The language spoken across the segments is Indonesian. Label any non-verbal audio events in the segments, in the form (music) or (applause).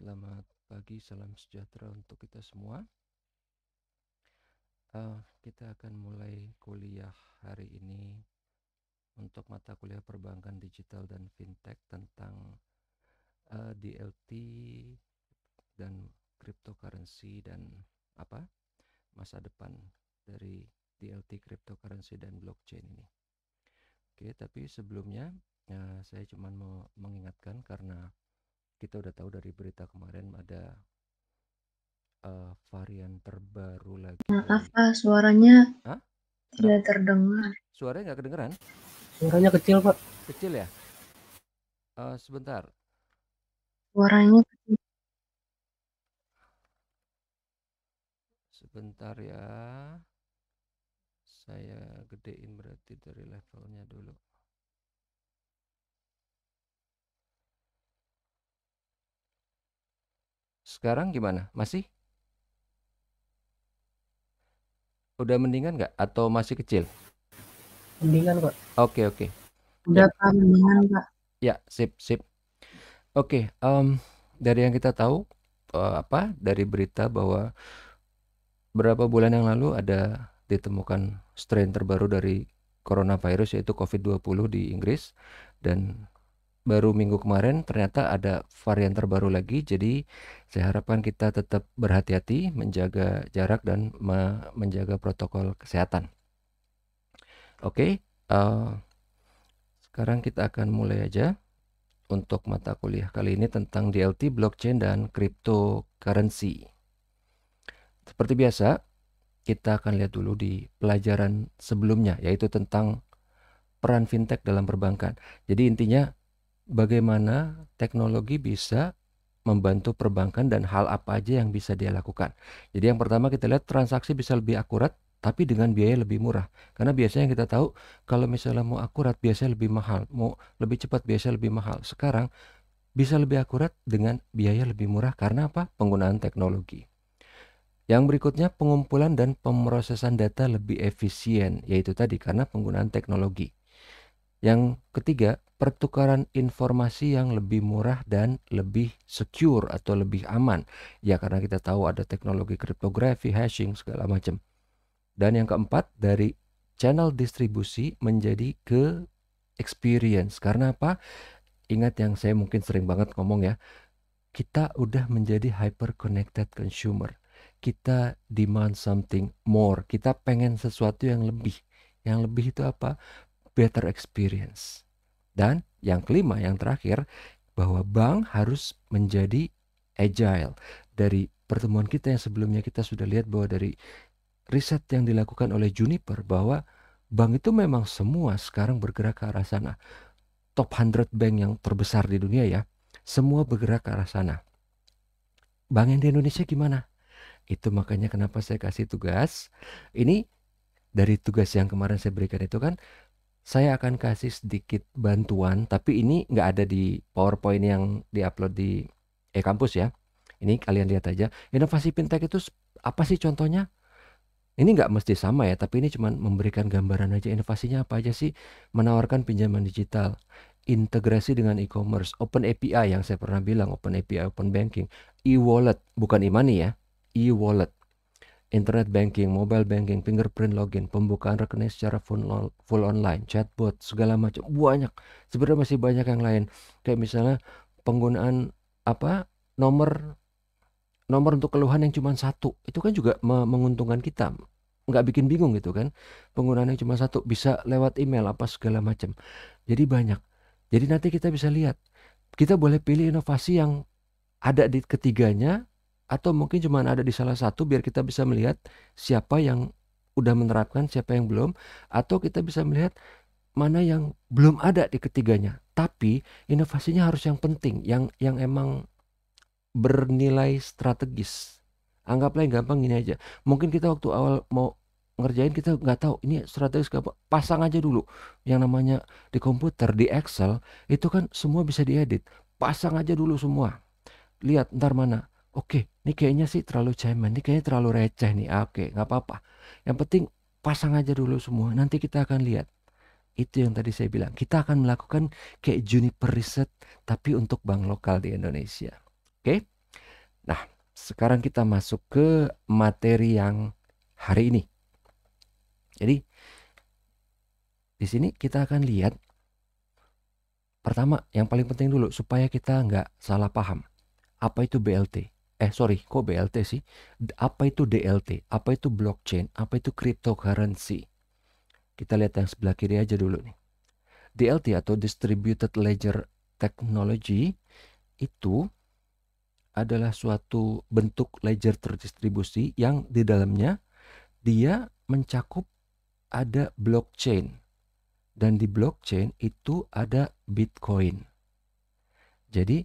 Selamat pagi, salam sejahtera untuk kita semua. Uh, kita akan mulai kuliah hari ini untuk mata kuliah perbankan digital dan fintech tentang uh, eh, DLT dan cryptocurrency dan apa masa depan dari DLT cryptocurrency dan blockchain ini. Oke, okay, tapi sebelumnya uh, saya cuma mau mengingatkan karena kita udah tahu dari berita kemarin ada uh, varian terbaru lagi. Maaf pak, suaranya Hah? tidak terdengar. Suaranya nggak kedengeran? Suaranya kecil pak. Kecil ya? Uh, sebentar. Suaranya kecil. Sebentar ya. Saya gedein berarti dari levelnya dulu. sekarang gimana? Masih? Udah mendingan nggak? Atau masih kecil? Mendingan kok. Oke oke. Udah ya. Kan, mendingan kak. Ya sip sip. Oke, okay, um, dari yang kita tahu uh, apa dari berita bahwa berapa bulan yang lalu ada ditemukan strain terbaru dari coronavirus yaitu COVID-20 di Inggris dan baru minggu kemarin ternyata ada varian terbaru lagi. Jadi saya harapkan kita tetap berhati-hati, menjaga jarak dan menjaga protokol kesehatan. Oke, okay, uh, eh, sekarang kita akan mulai aja untuk mata kuliah kali ini tentang DLT, blockchain dan cryptocurrency. Seperti biasa, kita akan lihat dulu di pelajaran sebelumnya yaitu tentang peran fintech dalam perbankan. Jadi intinya bagaimana teknologi bisa membantu perbankan dan hal apa aja yang bisa dia lakukan. Jadi yang pertama kita lihat transaksi bisa lebih akurat tapi dengan biaya lebih murah. Karena biasanya kita tahu kalau misalnya mau akurat biasanya lebih mahal, mau lebih cepat biasanya lebih mahal. Sekarang bisa lebih akurat dengan biaya lebih murah karena apa? Penggunaan teknologi. Yang berikutnya pengumpulan dan pemrosesan data lebih efisien yaitu tadi karena penggunaan teknologi. Yang ketiga, pertukaran informasi yang lebih murah dan lebih secure atau lebih aman. Ya karena kita tahu ada teknologi kriptografi, hashing segala macam. Dan yang keempat dari channel distribusi menjadi ke experience. Karena apa? Ingat yang saya mungkin sering banget ngomong ya. Kita udah menjadi hyper connected consumer. Kita demand something more. Kita pengen sesuatu yang lebih. Yang lebih itu apa? Better experience dan yang kelima, yang terakhir, bahwa bank harus menjadi agile. Dari pertemuan kita yang sebelumnya kita sudah lihat bahwa dari riset yang dilakukan oleh Juniper bahwa bank itu memang semua sekarang bergerak ke arah sana. Top 100 bank yang terbesar di dunia ya, semua bergerak ke arah sana. Bank yang di Indonesia gimana? Itu makanya kenapa saya kasih tugas. Ini dari tugas yang kemarin saya berikan itu kan saya akan kasih sedikit bantuan tapi ini nggak ada di PowerPoint yang diupload di e-kampus ya ini kalian lihat aja inovasi fintech itu apa sih contohnya ini nggak mesti sama ya tapi ini cuma memberikan gambaran aja inovasinya apa aja sih menawarkan pinjaman digital integrasi dengan e-commerce open API yang saya pernah bilang open API open banking e-wallet bukan e-money ya e-wallet internet banking, mobile banking, fingerprint login, pembukaan rekening secara full, full online, chatbot, segala macam banyak. Sebenarnya masih banyak yang lain. Kayak misalnya penggunaan apa nomor nomor untuk keluhan yang cuma satu itu kan juga menguntungkan kita nggak bikin bingung gitu kan penggunaan yang cuma satu bisa lewat email apa segala macam jadi banyak jadi nanti kita bisa lihat kita boleh pilih inovasi yang ada di ketiganya atau mungkin cuma ada di salah satu biar kita bisa melihat siapa yang udah menerapkan, siapa yang belum, atau kita bisa melihat mana yang belum ada di ketiganya. Tapi inovasinya harus yang penting, yang yang emang bernilai strategis. Anggaplah yang gampang gini aja. Mungkin kita waktu awal mau ngerjain kita nggak tahu ini strategis apa pasang aja dulu yang namanya di komputer di Excel itu kan semua bisa diedit pasang aja dulu semua lihat ntar mana Oke, ini kayaknya sih terlalu cemen, ini kayaknya terlalu receh nih. oke ah, oke, nggak apa-apa. Yang penting pasang aja dulu semua. Nanti kita akan lihat. Itu yang tadi saya bilang. Kita akan melakukan kayak juniper riset tapi untuk bank lokal di Indonesia. Oke. Nah, sekarang kita masuk ke materi yang hari ini. Jadi di sini kita akan lihat pertama yang paling penting dulu supaya kita nggak salah paham apa itu BLT eh sorry kok BLT sih apa itu DLT apa itu blockchain apa itu cryptocurrency kita lihat yang sebelah kiri aja dulu nih DLT atau distributed ledger technology itu adalah suatu bentuk ledger terdistribusi yang di dalamnya dia mencakup ada blockchain dan di blockchain itu ada Bitcoin. Jadi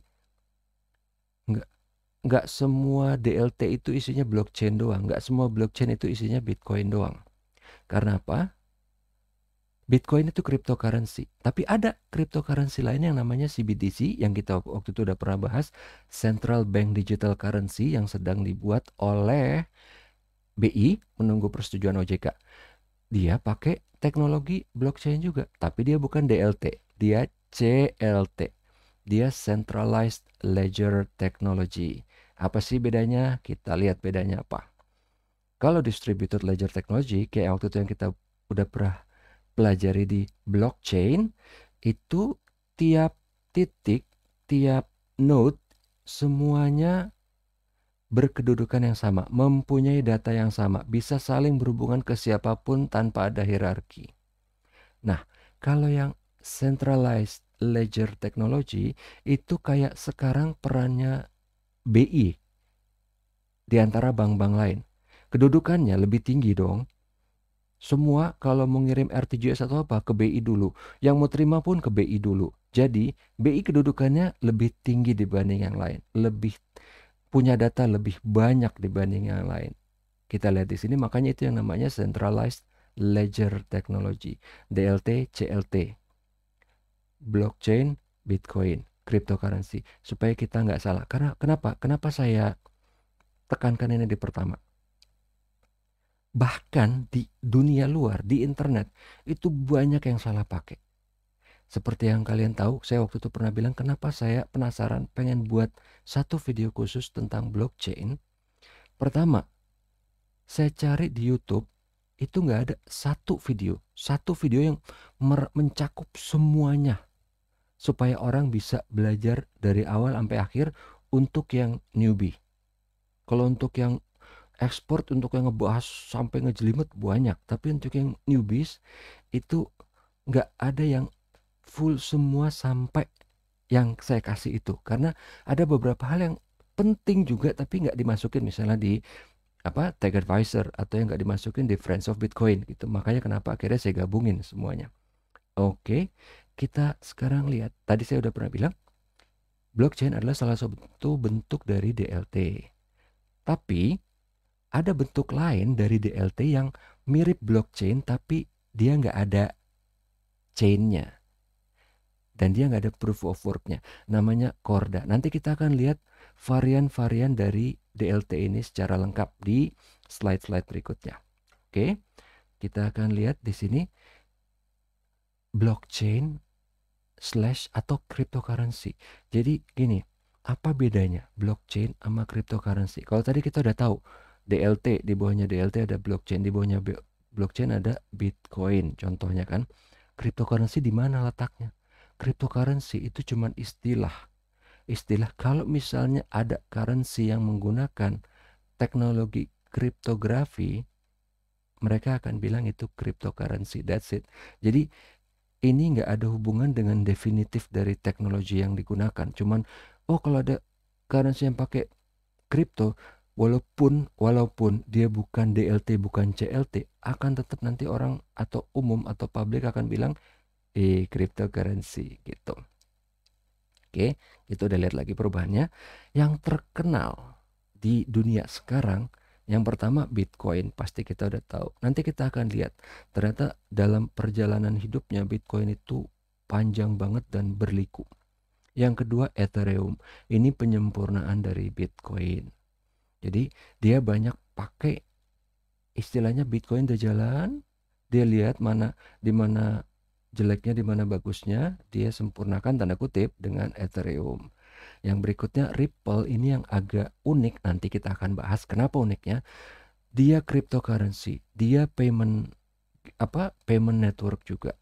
enggak nggak semua DLT itu isinya blockchain doang, nggak semua blockchain itu isinya Bitcoin doang. Karena apa? Bitcoin itu cryptocurrency, tapi ada cryptocurrency lain yang namanya CBDC yang kita waktu itu udah pernah bahas, Central Bank Digital Currency yang sedang dibuat oleh BI menunggu persetujuan OJK. Dia pakai teknologi blockchain juga, tapi dia bukan DLT, dia CLT. Dia Centralized Ledger Technology. Apa sih bedanya? Kita lihat bedanya apa. Kalau distributed ledger technology kayak waktu itu yang kita udah pernah pelajari di blockchain itu tiap titik, tiap node semuanya berkedudukan yang sama, mempunyai data yang sama, bisa saling berhubungan ke siapapun tanpa ada hierarki. Nah, kalau yang centralized ledger technology itu kayak sekarang perannya BI di antara bank-bank lain. Kedudukannya lebih tinggi dong. Semua kalau mau ngirim RTGS atau apa ke BI dulu. Yang mau terima pun ke BI dulu. Jadi BI kedudukannya lebih tinggi dibanding yang lain. Lebih punya data lebih banyak dibanding yang lain. Kita lihat di sini makanya itu yang namanya centralized ledger technology, DLT, CLT. Blockchain, Bitcoin cryptocurrency supaya kita nggak salah. Karena kenapa? Kenapa saya tekankan ini di pertama? Bahkan di dunia luar, di internet itu banyak yang salah pakai. Seperti yang kalian tahu, saya waktu itu pernah bilang kenapa saya penasaran pengen buat satu video khusus tentang blockchain. Pertama, saya cari di YouTube itu nggak ada satu video, satu video yang mencakup semuanya supaya orang bisa belajar dari awal sampai akhir untuk yang newbie. Kalau untuk yang ekspor, untuk yang ngebahas sampai ngejelimet banyak, tapi untuk yang newbies itu nggak ada yang full semua sampai yang saya kasih itu karena ada beberapa hal yang penting juga tapi nggak dimasukin misalnya di apa tag advisor atau yang nggak dimasukin di friends of bitcoin gitu makanya kenapa akhirnya saya gabungin semuanya oke okay. Kita sekarang lihat, tadi saya sudah pernah bilang, blockchain adalah salah satu bentuk dari DLT. Tapi ada bentuk lain dari DLT yang mirip blockchain tapi dia nggak ada chainnya dan dia nggak ada proof of worknya namanya Corda. nanti kita akan lihat varian-varian dari DLT ini secara lengkap di slide-slide berikutnya oke kita akan lihat di sini blockchain slash atau cryptocurrency. Jadi gini, apa bedanya blockchain sama cryptocurrency? Kalau tadi kita udah tahu DLT di bawahnya DLT ada blockchain, di bawahnya blockchain ada Bitcoin contohnya kan. Cryptocurrency di mana letaknya? Cryptocurrency itu cuman istilah. Istilah kalau misalnya ada currency yang menggunakan teknologi kriptografi mereka akan bilang itu cryptocurrency. That's it. Jadi ini nggak ada hubungan dengan definitif dari teknologi yang digunakan. Cuman, oh kalau ada currency yang pakai kripto, walaupun walaupun dia bukan DLT, bukan CLT, akan tetap nanti orang atau umum atau publik akan bilang, eh cryptocurrency gitu. Oke, itu udah lihat lagi perubahannya. Yang terkenal di dunia sekarang yang pertama Bitcoin pasti kita udah tahu. Nanti kita akan lihat ternyata dalam perjalanan hidupnya Bitcoin itu panjang banget dan berliku. Yang kedua Ethereum. Ini penyempurnaan dari Bitcoin. Jadi dia banyak pakai istilahnya Bitcoin udah jalan, dia lihat mana di mana jeleknya di mana bagusnya, dia sempurnakan tanda kutip dengan Ethereum. Yang berikutnya Ripple ini yang agak unik nanti kita akan bahas kenapa uniknya. Dia cryptocurrency, dia payment apa payment network juga.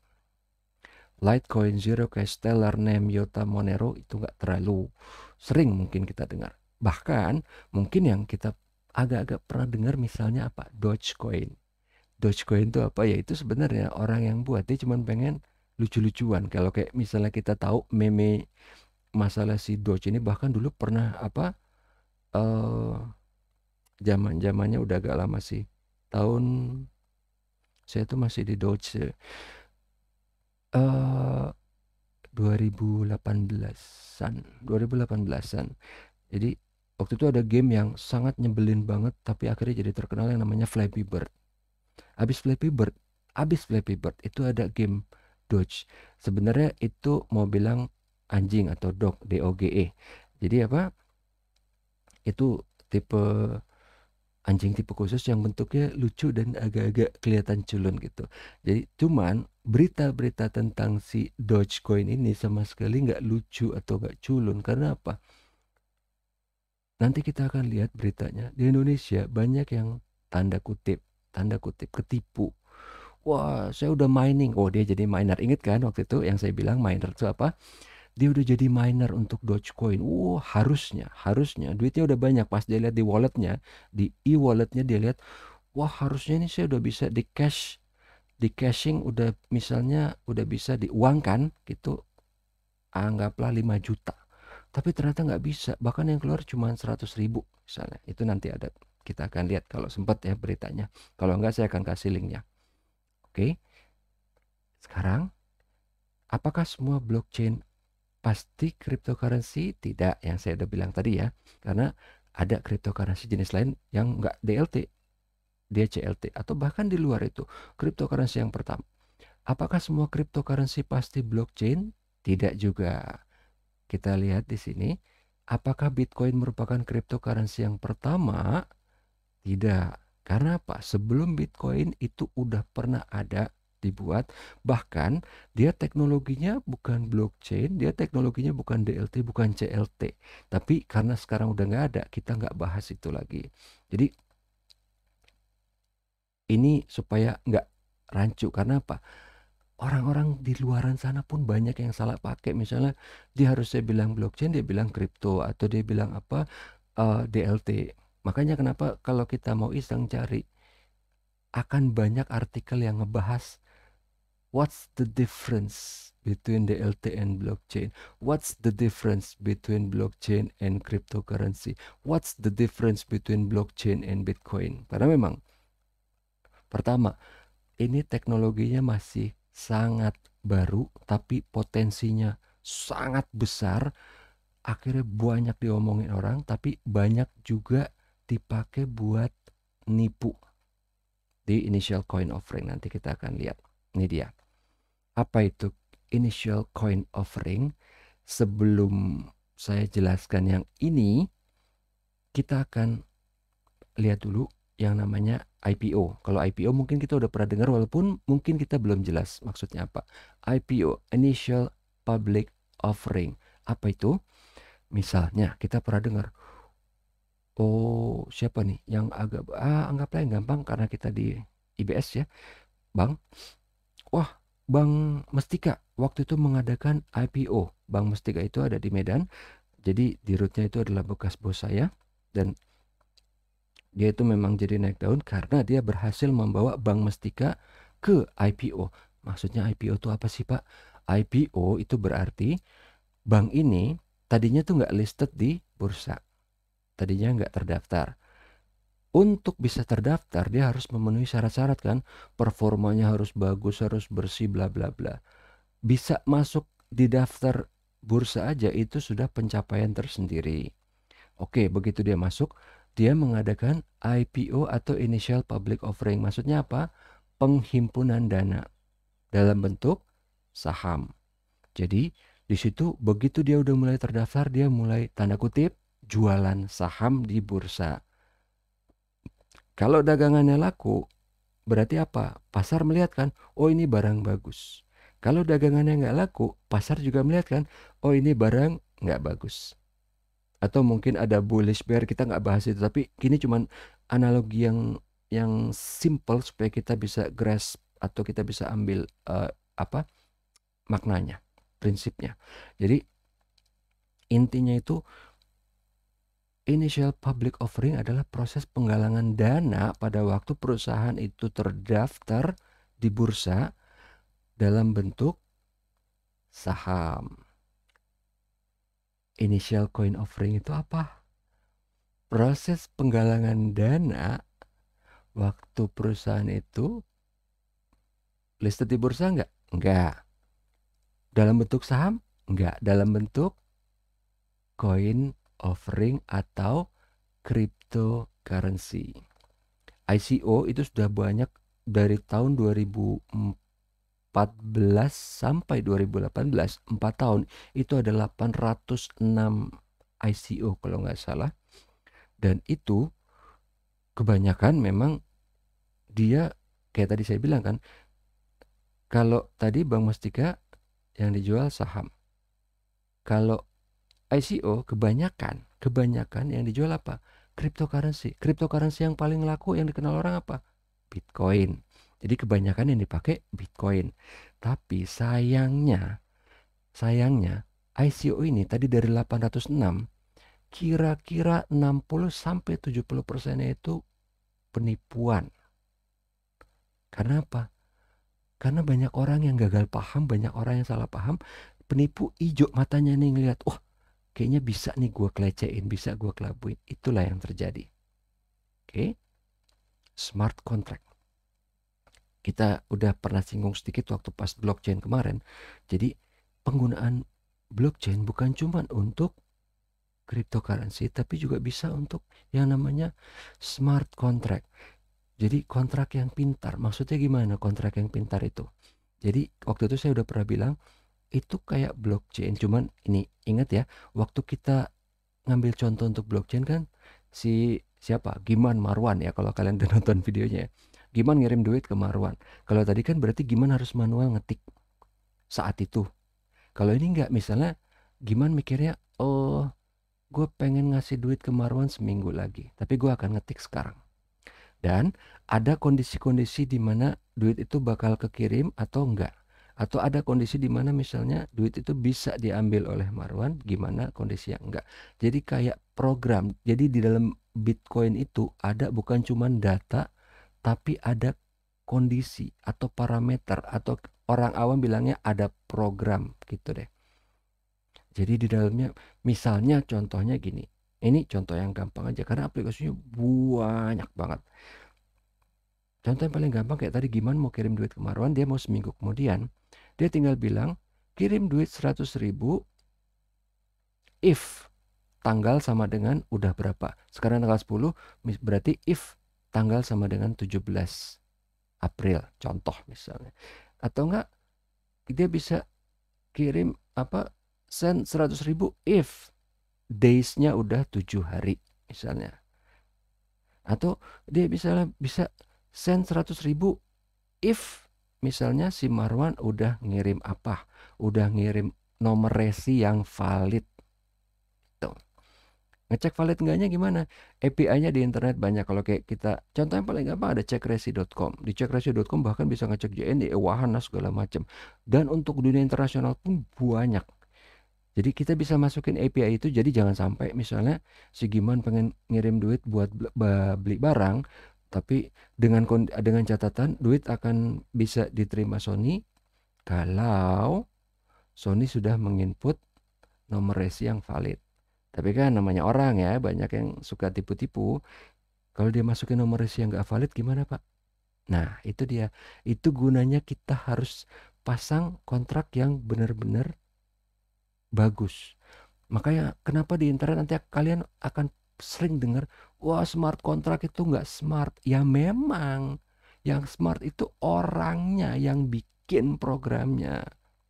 Litecoin, Zero Cash, Stellar, Name, Yota, Monero itu nggak terlalu sering mungkin kita dengar. Bahkan mungkin yang kita agak-agak pernah dengar misalnya apa? Dogecoin. Dogecoin itu apa? Ya itu sebenarnya orang yang buat dia cuma pengen lucu-lucuan. Kalau kayak misalnya kita tahu meme masalah si Doge ini bahkan dulu pernah apa uh, eh, zaman zamannya udah agak lama sih tahun saya tuh masih di Doge uh, 2018-an 2018-an jadi waktu itu ada game yang sangat nyebelin banget tapi akhirnya jadi terkenal yang namanya Flappy Bird abis Flappy Bird abis Flappy Bird itu ada game Dodge sebenarnya itu mau bilang anjing atau dog DOGE. Jadi apa? Itu tipe anjing tipe khusus yang bentuknya lucu dan agak-agak kelihatan culun gitu. Jadi cuman berita-berita tentang si Dogecoin ini sama sekali nggak lucu atau nggak culun karena apa? Nanti kita akan lihat beritanya di Indonesia banyak yang tanda kutip tanda kutip ketipu. Wah, saya udah mining. Oh, dia jadi miner. Ingat kan waktu itu yang saya bilang miner itu apa? dia udah jadi miner untuk Dogecoin. Wow, harusnya, harusnya duitnya udah banyak. Pas dia lihat di walletnya, di e-walletnya dia lihat, wah harusnya ini saya udah bisa di cash, di cashing udah misalnya udah bisa diuangkan gitu, anggaplah 5 juta. Tapi ternyata nggak bisa, bahkan yang keluar cuma 100 ribu misalnya. Itu nanti ada, kita akan lihat kalau sempat ya beritanya. Kalau nggak saya akan kasih linknya. Oke, sekarang apakah semua blockchain Pasti cryptocurrency tidak yang saya udah bilang tadi ya. Karena ada cryptocurrency jenis lain yang enggak DLT, dia CLT atau bahkan di luar itu cryptocurrency yang pertama. Apakah semua cryptocurrency pasti blockchain? Tidak juga. Kita lihat di sini, apakah Bitcoin merupakan cryptocurrency yang pertama? Tidak. Karena apa? Sebelum Bitcoin itu udah pernah ada dibuat. Bahkan dia teknologinya bukan blockchain, dia teknologinya bukan DLT, bukan CLT. Tapi karena sekarang udah nggak ada, kita nggak bahas itu lagi. Jadi ini supaya nggak rancu karena apa? orang-orang di luaran sana pun banyak yang salah pakai misalnya dia harusnya bilang blockchain dia bilang crypto atau dia bilang apa uh, eh, DLT makanya kenapa kalau kita mau iseng cari akan banyak artikel yang ngebahas What's the difference between the LTN blockchain? What's the difference between blockchain and cryptocurrency? What's the difference between blockchain and Bitcoin? Karena memang pertama, ini teknologinya masih sangat baru tapi potensinya sangat besar. Akhirnya banyak diomongin orang tapi banyak juga dipakai buat nipu di initial coin offering nanti kita akan lihat. Ini dia apa itu initial coin offering sebelum saya jelaskan yang ini kita akan lihat dulu yang namanya IPO. Kalau IPO mungkin kita udah pernah dengar walaupun mungkin kita belum jelas maksudnya apa. IPO initial public offering. Apa itu? Misalnya kita pernah dengar oh siapa nih yang agak ah anggaplah yang gampang karena kita di IBS ya. Bang, wah Bank Mestika waktu itu mengadakan IPO. Bank Mestika itu ada di Medan. Jadi di rootnya itu adalah bekas bos saya dan dia itu memang jadi naik daun karena dia berhasil membawa Bank Mestika ke IPO. Maksudnya IPO itu apa sih Pak? IPO itu berarti bank ini tadinya tuh nggak listed di bursa. Tadinya nggak terdaftar untuk bisa terdaftar dia harus memenuhi syarat-syarat kan performanya harus bagus harus bersih bla bla bla bisa masuk di daftar bursa aja itu sudah pencapaian tersendiri oke begitu dia masuk dia mengadakan IPO atau initial public offering maksudnya apa penghimpunan dana dalam bentuk saham jadi di situ begitu dia udah mulai terdaftar dia mulai tanda kutip jualan saham di bursa kalau dagangannya laku, berarti apa? Pasar melihat kan, oh ini barang bagus. Kalau dagangannya nggak laku, pasar juga melihat kan, oh ini barang nggak bagus. Atau mungkin ada bullish bear, kita nggak bahas itu. Tapi ini cuma analogi yang yang simple supaya kita bisa grasp atau kita bisa ambil uh, apa maknanya, prinsipnya. Jadi intinya itu Initial public offering adalah proses penggalangan dana pada waktu perusahaan itu terdaftar di bursa dalam bentuk saham. Initial coin offering itu apa? Proses penggalangan dana waktu perusahaan itu listed di bursa enggak? Enggak. Dalam bentuk saham? Enggak. Dalam bentuk koin offering atau cryptocurrency. ICO itu sudah banyak dari tahun 2014 sampai 2018, 4 tahun itu ada 806 ICO kalau nggak salah. Dan itu kebanyakan memang dia kayak tadi saya bilang kan, kalau tadi Bang Mustika yang dijual saham. Kalau ICO kebanyakan, kebanyakan yang dijual apa? Cryptocurrency. Cryptocurrency yang paling laku yang dikenal orang apa? Bitcoin. Jadi kebanyakan yang dipakai Bitcoin. Tapi sayangnya, sayangnya ICO ini tadi dari 806 kira-kira 60 sampai 70 persennya itu penipuan. Karena apa? Karena banyak orang yang gagal paham, banyak orang yang salah paham. Penipu ijo matanya nih ngelihat, wah oh, kayaknya bisa nih gue kelecehin, bisa gue kelabuin. Itulah yang terjadi. Oke, okay? smart contract. Kita udah pernah singgung sedikit waktu pas blockchain kemarin. Jadi penggunaan blockchain bukan cuma untuk cryptocurrency, tapi juga bisa untuk yang namanya smart contract. Jadi kontrak yang pintar. Maksudnya gimana kontrak yang pintar itu? Jadi waktu itu saya udah pernah bilang itu kayak blockchain cuman ini ingat ya waktu kita ngambil contoh untuk blockchain kan si siapa Giman Marwan ya kalau kalian (laughs) udah nonton videonya ya. Giman ngirim duit ke Marwan kalau tadi kan berarti Giman harus manual ngetik saat itu kalau ini nggak misalnya Giman mikirnya oh gue pengen ngasih duit ke Marwan seminggu lagi tapi gue akan ngetik sekarang dan ada kondisi-kondisi di mana duit itu bakal kekirim atau enggak atau ada kondisi di mana misalnya duit itu bisa diambil oleh Marwan gimana kondisi yang enggak jadi kayak program jadi di dalam Bitcoin itu ada bukan cuma data tapi ada kondisi atau parameter atau orang awam bilangnya ada program gitu deh jadi di dalamnya misalnya contohnya gini ini contoh yang gampang aja karena aplikasinya banyak banget contoh yang paling gampang kayak tadi gimana mau kirim duit ke Marwan dia mau seminggu kemudian dia tinggal bilang, kirim duit seratus ribu if tanggal sama dengan udah berapa. Sekarang tanggal 10 berarti if tanggal sama dengan 17 April contoh misalnya. Atau enggak dia bisa kirim apa send 100 ribu if days-nya udah tujuh hari misalnya. Atau dia bisa bisa send 100 ribu if misalnya si Marwan udah ngirim apa udah ngirim nomor resi yang valid tuh ngecek valid enggaknya gimana API-nya di internet banyak kalau kayak kita contoh yang paling gampang ada cekresi.com di cekresi.com bahkan bisa ngecek JNE wahana segala macam dan untuk dunia internasional pun banyak jadi kita bisa masukin API itu jadi jangan sampai misalnya si Giman pengen ngirim duit buat beli barang tapi dengan dengan catatan duit akan bisa diterima Sony kalau Sony sudah menginput nomor resi yang valid. Tapi kan namanya orang ya, banyak yang suka tipu-tipu. Kalau dia masukin nomor resi yang nggak valid gimana Pak? Nah itu dia, itu gunanya kita harus pasang kontrak yang benar-benar bagus. Makanya kenapa di internet nanti kalian akan sering dengar wah smart kontrak itu nggak smart. Ya memang yang smart itu orangnya yang bikin programnya.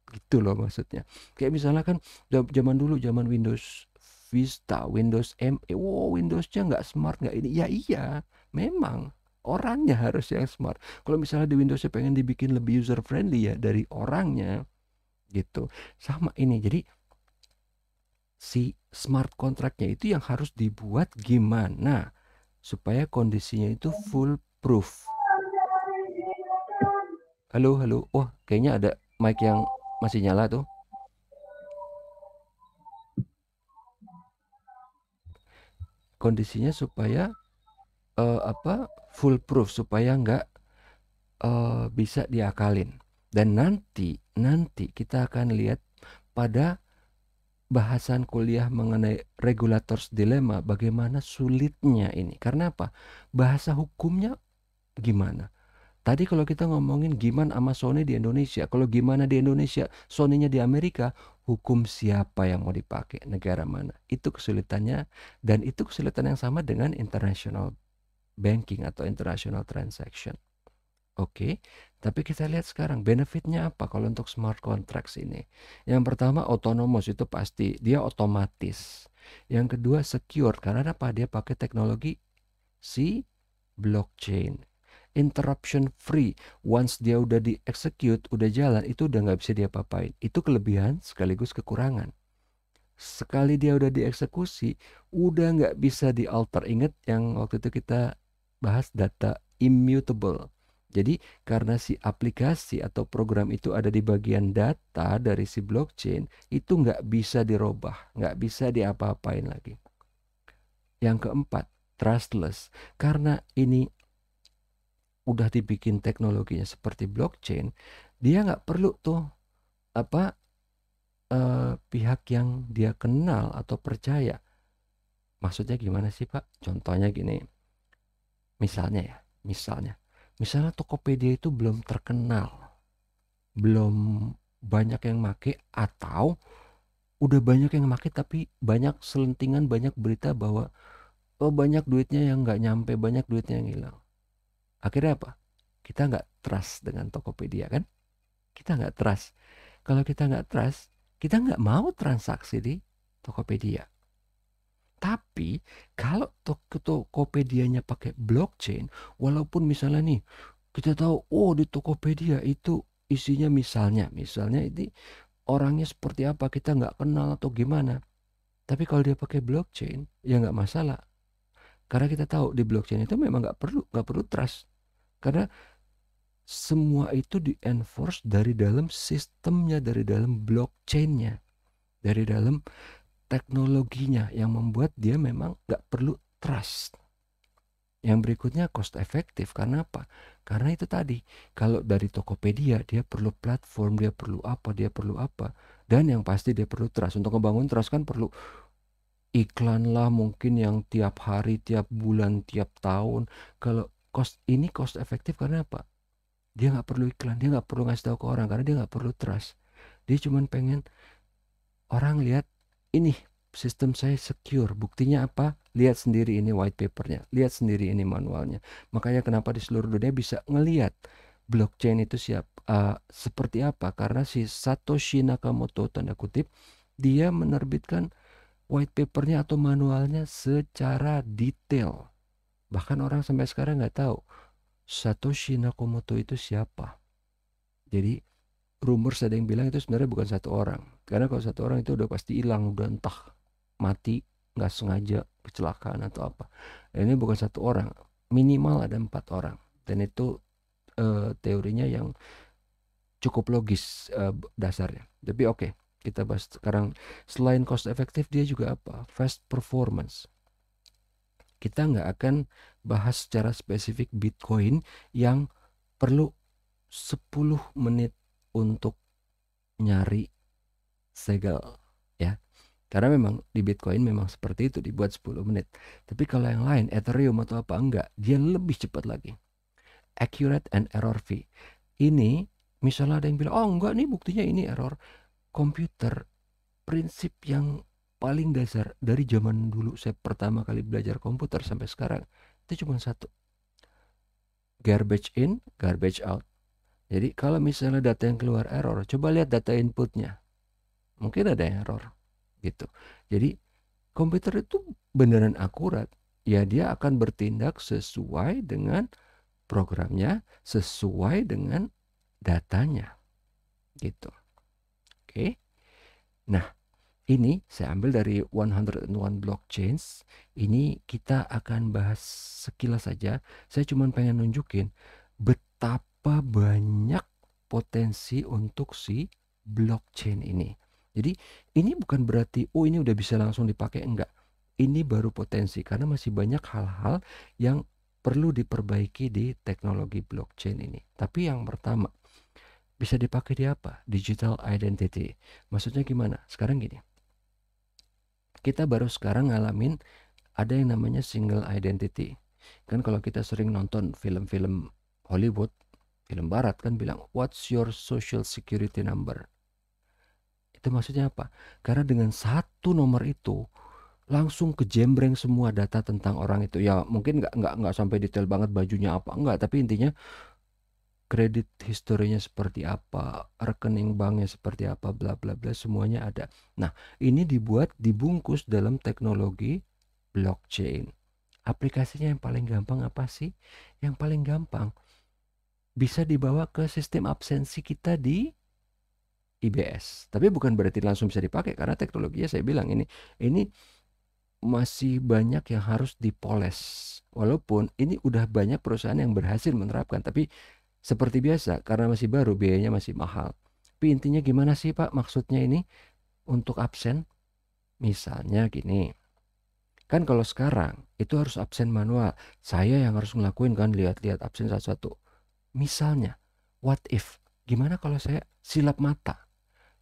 Gitu loh maksudnya. Kayak misalnya kan zaman dulu zaman Windows Vista, Windows ME, wow Windowsnya nggak smart nggak ini. Ya iya, memang orangnya harus yang smart. Kalau misalnya di Windowsnya pengen dibikin lebih user friendly ya dari orangnya gitu. Sama ini jadi si smart kontraknya itu yang harus dibuat gimana supaya kondisinya itu full proof. Halo, halo. Wah, kayaknya ada mic yang masih nyala tuh. Kondisinya supaya uh, apa? full proof supaya nggak uh, bisa diakalin. Dan nanti nanti kita akan lihat pada bahasan kuliah mengenai regulators dilema bagaimana sulitnya ini. Karena apa? Bahasa hukumnya gimana? Tadi kalau kita ngomongin gimana sama Sony di Indonesia, kalau gimana di Indonesia, Sony-nya di Amerika, hukum siapa yang mau dipakai, negara mana. Itu kesulitannya dan itu kesulitan yang sama dengan international banking atau international transaction. Oke, tapi kita lihat sekarang benefitnya apa kalau untuk smart contracts ini. Yang pertama autonomous itu pasti dia otomatis. Yang kedua secure karena apa? Dia pakai teknologi si blockchain. Interruption free. Once dia udah di execute, udah jalan, itu udah nggak bisa dia papain. Itu kelebihan sekaligus kekurangan. Sekali dia udah dieksekusi, udah nggak bisa di alter. Ingat yang waktu itu kita bahas data immutable jadi karena si aplikasi atau program itu ada di bagian data dari si blockchain, itu nggak bisa dirubah, nggak bisa diapa-apain lagi. Yang keempat, trustless. Karena ini udah dibikin teknologinya seperti blockchain, dia nggak perlu tuh apa eh, pihak yang dia kenal atau percaya. Maksudnya gimana sih Pak? Contohnya gini, misalnya ya, misalnya misalnya Tokopedia itu belum terkenal, belum banyak yang make atau udah banyak yang make tapi banyak selentingan banyak berita bahwa oh banyak duitnya yang nggak nyampe banyak duitnya yang hilang akhirnya apa kita nggak trust dengan Tokopedia kan kita nggak trust kalau kita nggak trust kita nggak mau transaksi di Tokopedia tapi kalau Tokopedia-nya pakai blockchain, walaupun misalnya nih kita tahu, oh di Tokopedia itu isinya misalnya, misalnya ini orangnya seperti apa kita nggak kenal atau gimana. Tapi kalau dia pakai blockchain, ya nggak masalah. Karena kita tahu di blockchain itu memang nggak perlu nggak perlu trust. Karena semua itu di enforce dari dalam sistemnya, dari dalam blockchainnya, dari dalam teknologinya yang membuat dia memang gak perlu trust. Yang berikutnya cost efektif karena apa? Karena itu tadi kalau dari Tokopedia dia perlu platform, dia perlu apa, dia perlu apa, dan yang pasti dia perlu trust. Untuk membangun trust kan perlu iklan lah mungkin yang tiap hari, tiap bulan, tiap tahun. Kalau cost ini cost efektif karena apa? Dia gak perlu iklan, dia gak perlu ngasih tahu ke orang karena dia gak perlu trust. Dia cuma pengen orang lihat ini sistem saya secure. Buktinya apa? Lihat sendiri ini white papernya, lihat sendiri ini manualnya. Makanya kenapa di seluruh dunia bisa ngelihat blockchain itu siap uh, seperti apa? Karena si Satoshi Nakamoto tanda kutip dia menerbitkan white papernya atau manualnya secara detail. Bahkan orang sampai sekarang nggak tahu Satoshi Nakamoto itu siapa. Jadi rumor ada yang bilang itu sebenarnya bukan satu orang karena kalau satu orang itu udah pasti hilang, udah entah mati, nggak sengaja kecelakaan atau apa. ini bukan satu orang, minimal ada empat orang. Dan itu uh, teorinya yang cukup logis uh, dasarnya. Tapi oke, okay, kita bahas sekarang. Selain cost efektif, dia juga apa? Fast performance. Kita nggak akan bahas secara spesifik Bitcoin yang perlu 10 menit untuk nyari segel ya karena memang di Bitcoin memang seperti itu dibuat 10 menit tapi kalau yang lain Ethereum atau apa enggak dia lebih cepat lagi accurate and error fee ini misalnya ada yang bilang oh enggak nih buktinya ini error komputer prinsip yang paling dasar dari zaman dulu saya pertama kali belajar komputer sampai sekarang itu cuma satu garbage in garbage out jadi kalau misalnya data yang keluar error coba lihat data inputnya mungkin ada error gitu. Jadi komputer itu beneran akurat, ya dia akan bertindak sesuai dengan programnya, sesuai dengan datanya. Gitu. Oke. Nah, ini saya ambil dari 101 blockchains. Ini kita akan bahas sekilas saja. Saya cuma pengen nunjukin betapa banyak potensi untuk si blockchain ini. Jadi ini bukan berarti oh ini udah bisa langsung dipakai enggak. Ini baru potensi karena masih banyak hal-hal yang perlu diperbaiki di teknologi blockchain ini. Tapi yang pertama bisa dipakai di apa? Digital identity. Maksudnya gimana? Sekarang gini. Kita baru sekarang ngalamin ada yang namanya single identity. Kan kalau kita sering nonton film-film Hollywood, film barat kan bilang what's your social security number? itu maksudnya apa karena dengan satu nomor itu langsung kejembreng semua data tentang orang itu ya mungkin nggak nggak nggak sampai detail banget bajunya apa nggak? tapi intinya kredit historinya seperti apa rekening banknya seperti apa bla bla bla semuanya ada nah ini dibuat dibungkus dalam teknologi blockchain aplikasinya yang paling gampang apa sih yang paling gampang bisa dibawa ke sistem absensi kita di IBS. Tapi bukan berarti langsung bisa dipakai karena teknologinya saya bilang ini ini masih banyak yang harus dipoles. Walaupun ini udah banyak perusahaan yang berhasil menerapkan, tapi seperti biasa karena masih baru biayanya masih mahal. Tapi intinya gimana sih Pak maksudnya ini untuk absen? Misalnya gini. Kan kalau sekarang itu harus absen manual. Saya yang harus ngelakuin kan lihat-lihat absen satu-satu. Misalnya, what if? Gimana kalau saya silap mata?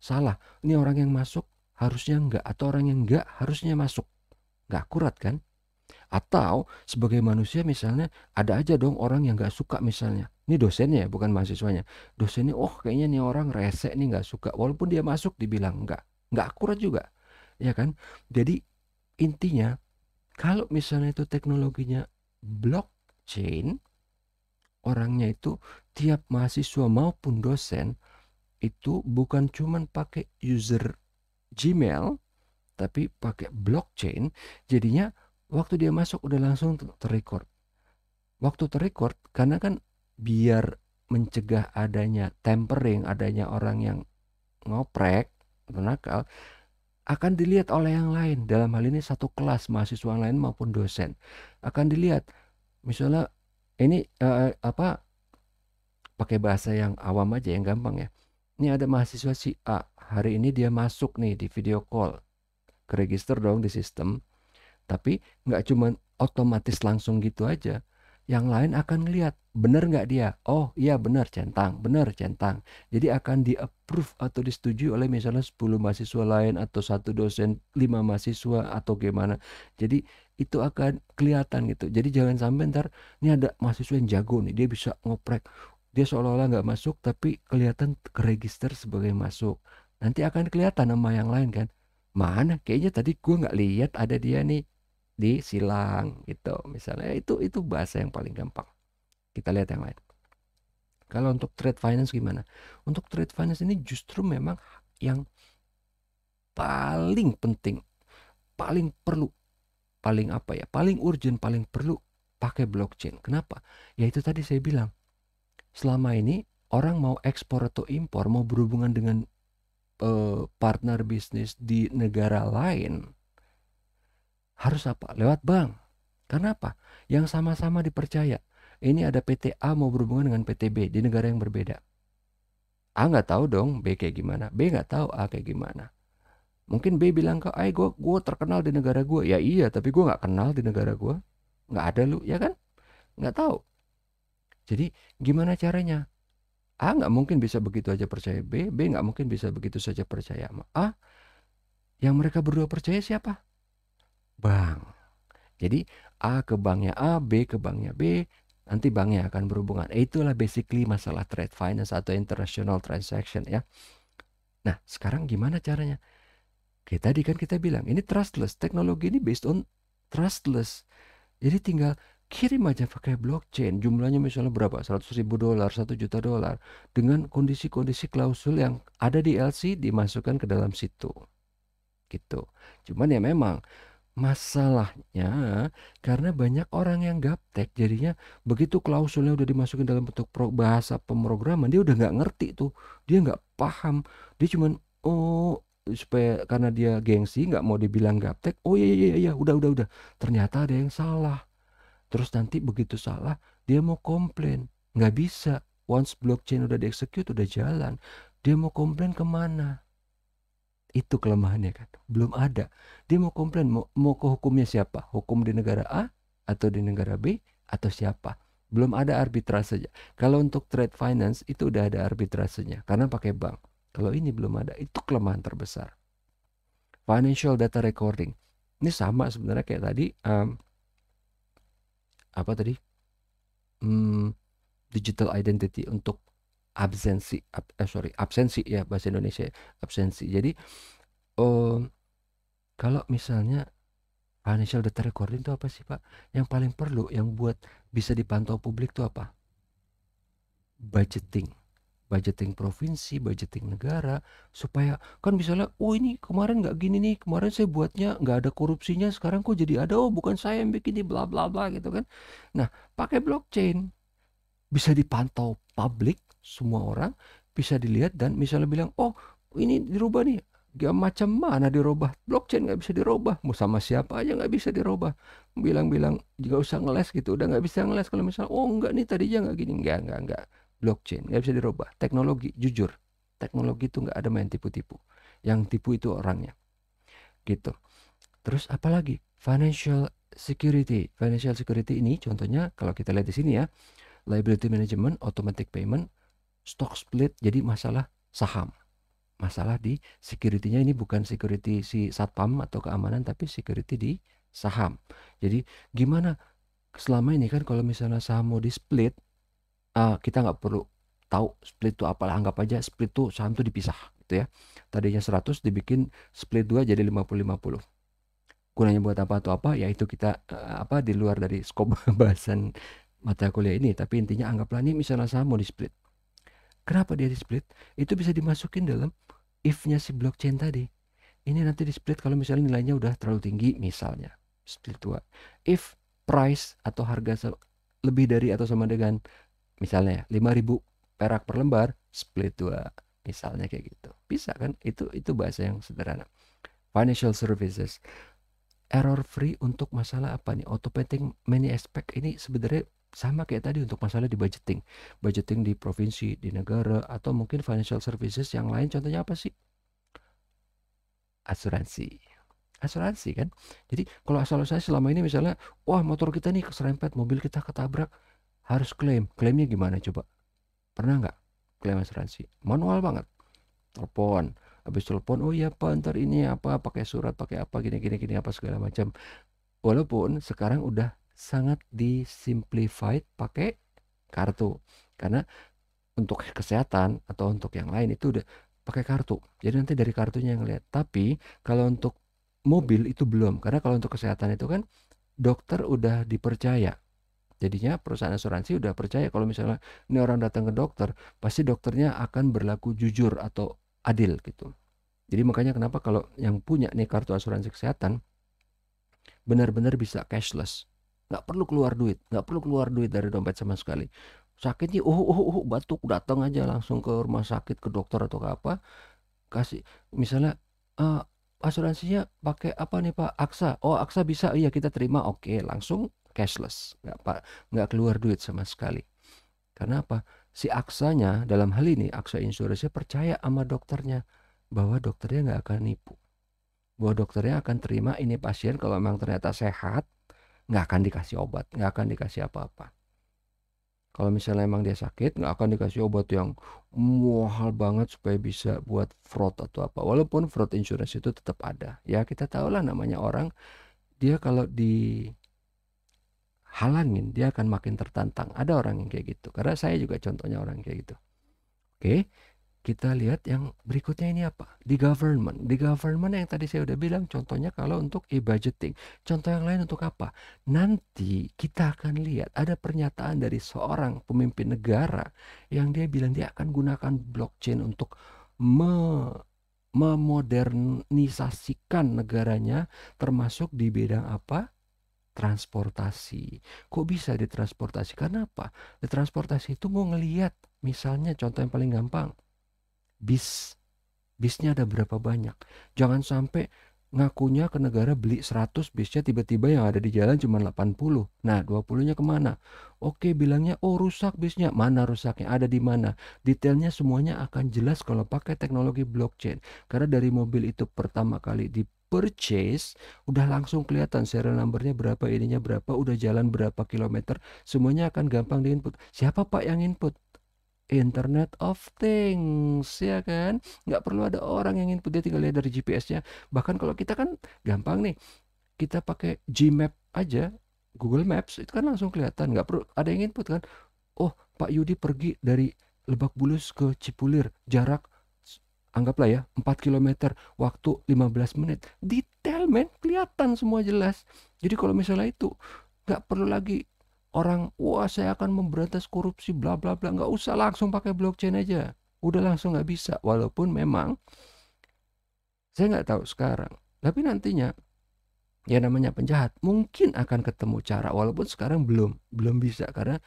salah. Ini orang yang masuk harusnya enggak atau orang yang enggak harusnya masuk. Enggak akurat kan? Atau sebagai manusia misalnya ada aja dong orang yang enggak suka misalnya. Ini dosennya ya, bukan mahasiswanya. Dosennya oh kayaknya nih orang rese nih nggak suka. Walaupun dia masuk dibilang enggak. Enggak akurat juga. Ya kan? Jadi intinya kalau misalnya itu teknologinya blockchain orangnya itu tiap mahasiswa maupun dosen itu bukan cuman pakai user Gmail tapi pakai blockchain jadinya waktu dia masuk udah langsung terrecord waktu terrecord karena kan biar mencegah adanya tempering adanya orang yang ngoprek atau nakal akan dilihat oleh yang lain dalam hal ini satu kelas mahasiswa lain maupun dosen akan dilihat misalnya ini eh, apa pakai bahasa yang awam aja yang gampang ya ini ada mahasiswa si A hari ini dia masuk nih di video call ke register dong di sistem tapi nggak cuma otomatis langsung gitu aja yang lain akan ngeliat. bener nggak dia oh iya bener centang bener centang jadi akan di approve atau disetujui oleh misalnya 10 mahasiswa lain atau satu dosen 5 mahasiswa atau gimana jadi itu akan kelihatan gitu jadi jangan sampai ntar ini ada mahasiswa yang jago nih dia bisa ngoprek dia seolah-olah nggak masuk tapi kelihatan register sebagai masuk nanti akan kelihatan nama yang lain kan mana kayaknya tadi gue nggak lihat ada dia nih di silang gitu misalnya itu itu bahasa yang paling gampang kita lihat yang lain kalau untuk trade finance gimana untuk trade finance ini justru memang yang paling penting paling perlu paling apa ya paling urgent paling perlu pakai blockchain kenapa ya itu tadi saya bilang selama ini orang mau ekspor atau impor mau berhubungan dengan eh, partner bisnis di negara lain harus apa lewat bank karena apa yang sama-sama dipercaya ini ada PT A mau berhubungan dengan PT B di negara yang berbeda A nggak tahu dong B kayak gimana B nggak tahu A kayak gimana mungkin B bilang ke A gue gue terkenal di negara gue ya iya tapi gue nggak kenal di negara gue nggak ada lu ya kan nggak tahu jadi gimana caranya? A nggak mungkin bisa begitu aja percaya B, B nggak mungkin bisa begitu saja percaya sama A. Yang mereka berdua percaya siapa? Bang. Jadi A ke banknya A, B ke banknya B, nanti banknya akan berhubungan. Eh, itulah basically masalah trade finance atau international transaction ya. Nah sekarang gimana caranya? Kita tadi kan kita bilang ini trustless, teknologi ini based on trustless. Jadi tinggal kirim aja pakai blockchain jumlahnya misalnya berapa 100 ribu dolar 1 juta dolar dengan kondisi-kondisi klausul yang ada di LC dimasukkan ke dalam situ gitu cuman ya memang masalahnya karena banyak orang yang gaptek jadinya begitu klausulnya udah dimasukin dalam bentuk bahasa pemrograman dia udah nggak ngerti tuh dia nggak paham dia cuman oh supaya karena dia gengsi nggak mau dibilang gaptek oh iya iya iya, iya udah udah udah ternyata ada yang salah Terus nanti begitu salah, dia mau komplain. Nggak bisa. Once blockchain udah dieksekut, udah jalan. Dia mau komplain kemana? Itu kelemahannya kan. Belum ada. Dia mau komplain, mau, mau ke hukumnya siapa? Hukum di negara A atau di negara B atau siapa? Belum ada arbitrasenya. Kalau untuk trade finance itu udah ada arbitrasenya karena pakai bank. Kalau ini belum ada, itu kelemahan terbesar. Financial data recording. Ini sama sebenarnya kayak tadi um, apa tadi hmm, digital identity untuk absensi ab, eh, sorry absensi ya bahasa Indonesia ya, absensi jadi um, kalau misalnya financial data recording itu apa sih pak yang paling perlu yang buat bisa dipantau publik itu apa budgeting budgeting provinsi, budgeting negara supaya kan misalnya oh ini kemarin nggak gini nih kemarin saya buatnya nggak ada korupsinya sekarang kok jadi ada oh bukan saya yang bikin ini bla bla bla gitu kan nah pakai blockchain bisa dipantau publik semua orang bisa dilihat dan misalnya bilang oh ini dirubah nih gak ya macam mana dirubah blockchain nggak bisa dirubah mau sama siapa aja nggak bisa dirubah bilang-bilang juga usah ngeles gitu udah nggak bisa ngeles kalau misalnya oh enggak nih tadi tadinya nggak gini enggak enggak enggak blockchain nggak bisa dirubah teknologi jujur teknologi itu nggak ada main tipu-tipu yang tipu itu orangnya gitu terus apalagi financial security financial security ini contohnya kalau kita lihat di sini ya liability management automatic payment stock split jadi masalah saham masalah di security-nya ini bukan security si satpam atau keamanan tapi security di saham jadi gimana selama ini kan kalau misalnya saham mau di split uh, kita nggak perlu tahu split itu apalah anggap aja split itu saham itu dipisah gitu ya tadinya 100 dibikin split 2 jadi 50 50 gunanya buat apa atau apa ya itu kita uh, apa di luar dari skop (laughs) bahasan mata kuliah ini tapi intinya anggaplah ini misalnya saham mau di split kenapa dia di split itu bisa dimasukin dalam if-nya si blockchain tadi ini nanti di split kalau misalnya nilainya udah terlalu tinggi misalnya split 2 if price atau harga lebih dari atau sama dengan misalnya 5000 ya, perak per lembar split dua misalnya kayak gitu bisa kan itu itu bahasa yang sederhana financial services error free untuk masalah apa nih auto painting many aspect ini sebenarnya sama kayak tadi untuk masalah di budgeting budgeting di provinsi di negara atau mungkin financial services yang lain contohnya apa sih asuransi asuransi kan jadi kalau asal saya selama ini misalnya wah motor kita nih keserempet mobil kita ketabrak harus klaim klaimnya gimana coba pernah nggak klaim asuransi manual banget telepon habis telepon oh iya pak ntar ini apa pakai surat pakai apa gini gini gini apa segala macam walaupun sekarang udah sangat disimplified pakai kartu karena untuk kesehatan atau untuk yang lain itu udah pakai kartu jadi nanti dari kartunya yang lihat tapi kalau untuk mobil itu belum karena kalau untuk kesehatan itu kan dokter udah dipercaya Jadinya perusahaan asuransi udah percaya kalau misalnya ini orang datang ke dokter, pasti dokternya akan berlaku jujur atau adil gitu. Jadi makanya kenapa kalau yang punya nih kartu asuransi kesehatan benar-benar bisa cashless, nggak perlu keluar duit, nggak perlu keluar duit dari dompet sama sekali. Sakitnya, uh, oh oh batuk datang aja langsung ke rumah sakit, ke dokter atau ke apa, kasih misalnya uh, asuransinya pakai apa nih Pak? Aksa. Oh, Aksa bisa. Oh, iya, kita terima. Oke, langsung cashless, nggak pak nggak keluar duit sama sekali. Karena apa? Si aksanya dalam hal ini aksa insurancenya percaya sama dokternya bahwa dokternya nggak akan nipu, bahwa dokternya akan terima ini pasien kalau memang ternyata sehat nggak akan dikasih obat, nggak akan dikasih apa-apa. Kalau misalnya emang dia sakit, nggak akan dikasih obat yang mahal banget supaya bisa buat fraud atau apa. Walaupun fraud insurance itu tetap ada. Ya kita tahu lah namanya orang, dia kalau di halangin, dia akan makin tertantang. Ada orang yang kayak gitu. Karena saya juga contohnya orang kayak gitu. Oke, kita lihat yang berikutnya ini apa? Di government. Di government yang tadi saya udah bilang contohnya kalau untuk e-budgeting. Contoh yang lain untuk apa? Nanti kita akan lihat ada pernyataan dari seorang pemimpin negara yang dia bilang dia akan gunakan blockchain untuk me memodernisasikan negaranya termasuk di bidang apa? transportasi. Kok bisa ditransportasi? Karena apa? Ditransportasi itu mau ngeliat, misalnya contoh yang paling gampang, bis. Bisnya ada berapa banyak? Jangan sampai ngakunya ke negara beli 100 bisnya tiba-tiba yang ada di jalan cuma 80 nah 20 nya kemana oke bilangnya oh rusak bisnya mana rusaknya ada di mana detailnya semuanya akan jelas kalau pakai teknologi blockchain karena dari mobil itu pertama kali di purchase udah langsung kelihatan serial numbernya berapa ininya berapa udah jalan berapa kilometer semuanya akan gampang diinput siapa pak yang input Internet of Things ya kan nggak perlu ada orang yang input dia tinggal lihat dari GPS-nya bahkan kalau kita kan gampang nih kita pakai Gmap aja Google Maps itu kan langsung kelihatan nggak perlu ada yang input kan oh Pak Yudi pergi dari Lebak Bulus ke Cipulir jarak anggaplah ya 4 km waktu 15 menit detail men kelihatan semua jelas jadi kalau misalnya itu nggak perlu lagi orang wah saya akan memberantas korupsi bla bla bla nggak usah langsung pakai blockchain aja udah langsung nggak bisa walaupun memang saya nggak tahu sekarang tapi nantinya ya namanya penjahat mungkin akan ketemu cara walaupun sekarang belum belum bisa karena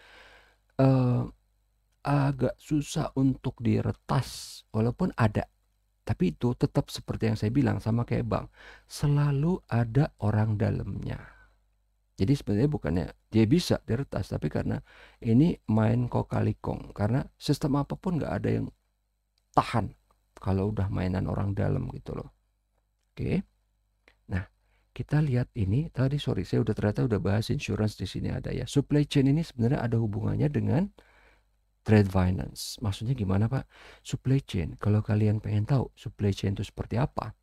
uh, agak susah untuk diretas walaupun ada tapi itu tetap seperti yang saya bilang sama kayak bank, selalu ada orang dalamnya. Jadi sebenarnya bukannya dia bisa diretas, tapi karena ini main kokalikong. Karena sistem apapun nggak ada yang tahan kalau udah mainan orang dalam gitu loh. Oke. Nah, kita lihat ini tadi sorry saya udah ternyata udah bahas insurance di sini ada ya. Supply chain ini sebenarnya ada hubungannya dengan trade finance. Maksudnya gimana Pak? Supply chain. Kalau kalian pengen tahu supply chain itu seperti apa,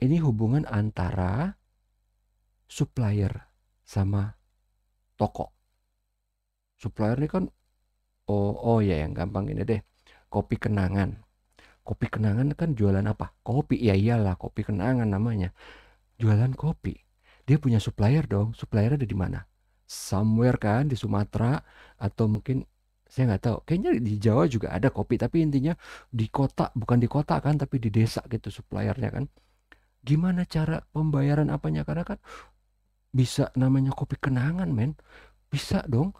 ini hubungan antara supplier sama toko. Supplier ini kan oh oh ya yang gampang ini deh. Kopi kenangan. Kopi kenangan kan jualan apa? Kopi. Ya iyalah kopi kenangan namanya. Jualan kopi. Dia punya supplier dong. Supplier ada di mana? Somewhere kan di Sumatera atau mungkin saya nggak tahu kayaknya di Jawa juga ada kopi tapi intinya di kota bukan di kota kan tapi di desa gitu suppliernya kan gimana cara pembayaran apanya karena kan bisa namanya kopi kenangan men bisa dong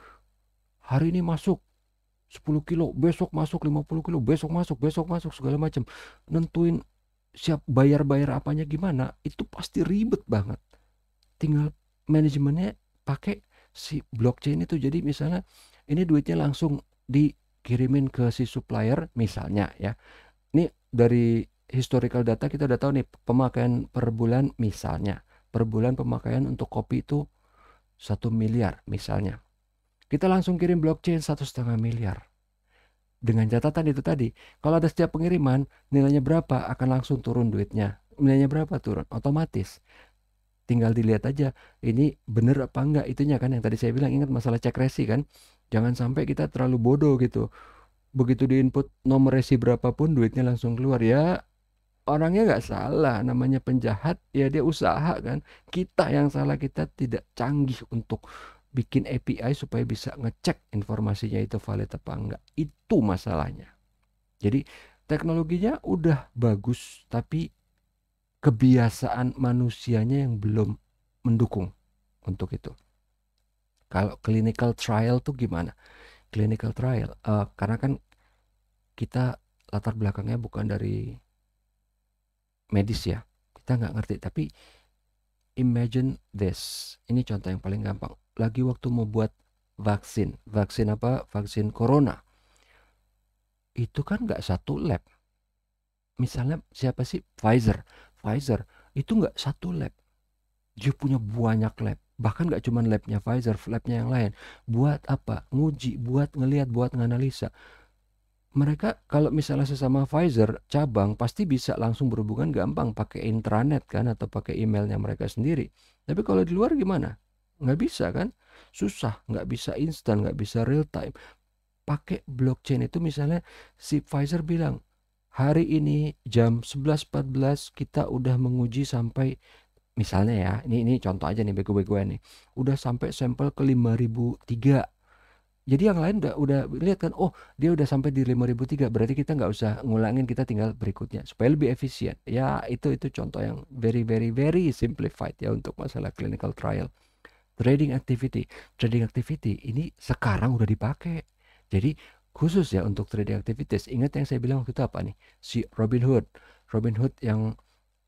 hari ini masuk 10 kilo besok masuk 50 kilo besok masuk besok masuk segala macam nentuin siap bayar-bayar apanya gimana itu pasti ribet banget tinggal manajemennya pakai si blockchain itu jadi misalnya ini duitnya langsung dikirimin ke si supplier misalnya ya ini dari historical data kita udah tahu nih pemakaian per bulan misalnya per bulan pemakaian untuk kopi itu satu miliar misalnya kita langsung kirim blockchain satu setengah miliar dengan catatan itu tadi kalau ada setiap pengiriman nilainya berapa akan langsung turun duitnya nilainya berapa turun otomatis tinggal dilihat aja ini bener apa enggak itunya kan yang tadi saya bilang ingat masalah cek resi kan jangan sampai kita terlalu bodoh gitu begitu di input nomor resi berapapun duitnya langsung keluar ya orangnya nggak salah namanya penjahat ya dia usaha kan kita yang salah kita tidak canggih untuk bikin API supaya bisa ngecek informasinya itu valid apa enggak itu masalahnya jadi teknologinya udah bagus tapi kebiasaan manusianya yang belum mendukung untuk itu kalau clinical trial tuh gimana? Clinical trial, uh, karena kan kita latar belakangnya bukan dari medis ya, kita nggak ngerti. Tapi imagine this, ini contoh yang paling gampang. Lagi waktu mau buat vaksin, vaksin apa? Vaksin corona. Itu kan nggak satu lab. Misalnya siapa sih? Pfizer. Pfizer itu nggak satu lab. Dia punya banyak lab bahkan gak cuma labnya Pfizer, labnya yang lain. Buat apa? Nguji, buat ngelihat, buat nganalisa. Mereka kalau misalnya sesama Pfizer cabang pasti bisa langsung berhubungan gampang pakai intranet kan atau pakai emailnya mereka sendiri. Tapi kalau di luar gimana? Nggak bisa kan? Susah, nggak bisa instan, nggak bisa real time. Pakai blockchain itu misalnya si Pfizer bilang hari ini jam 11.14 kita udah menguji sampai misalnya ya ini ini contoh aja nih bego-begoan nih udah sampai sampel ke lima ribu tiga. jadi yang lain udah udah lihat kan oh dia udah sampai di lima ribu tiga. berarti kita nggak usah ngulangin kita tinggal berikutnya supaya lebih efisien ya itu itu contoh yang very very very simplified ya untuk masalah clinical trial trading activity trading activity ini sekarang udah dipakai jadi khusus ya untuk trading activities ingat yang saya bilang waktu apa nih si Robin Hood Robin Hood yang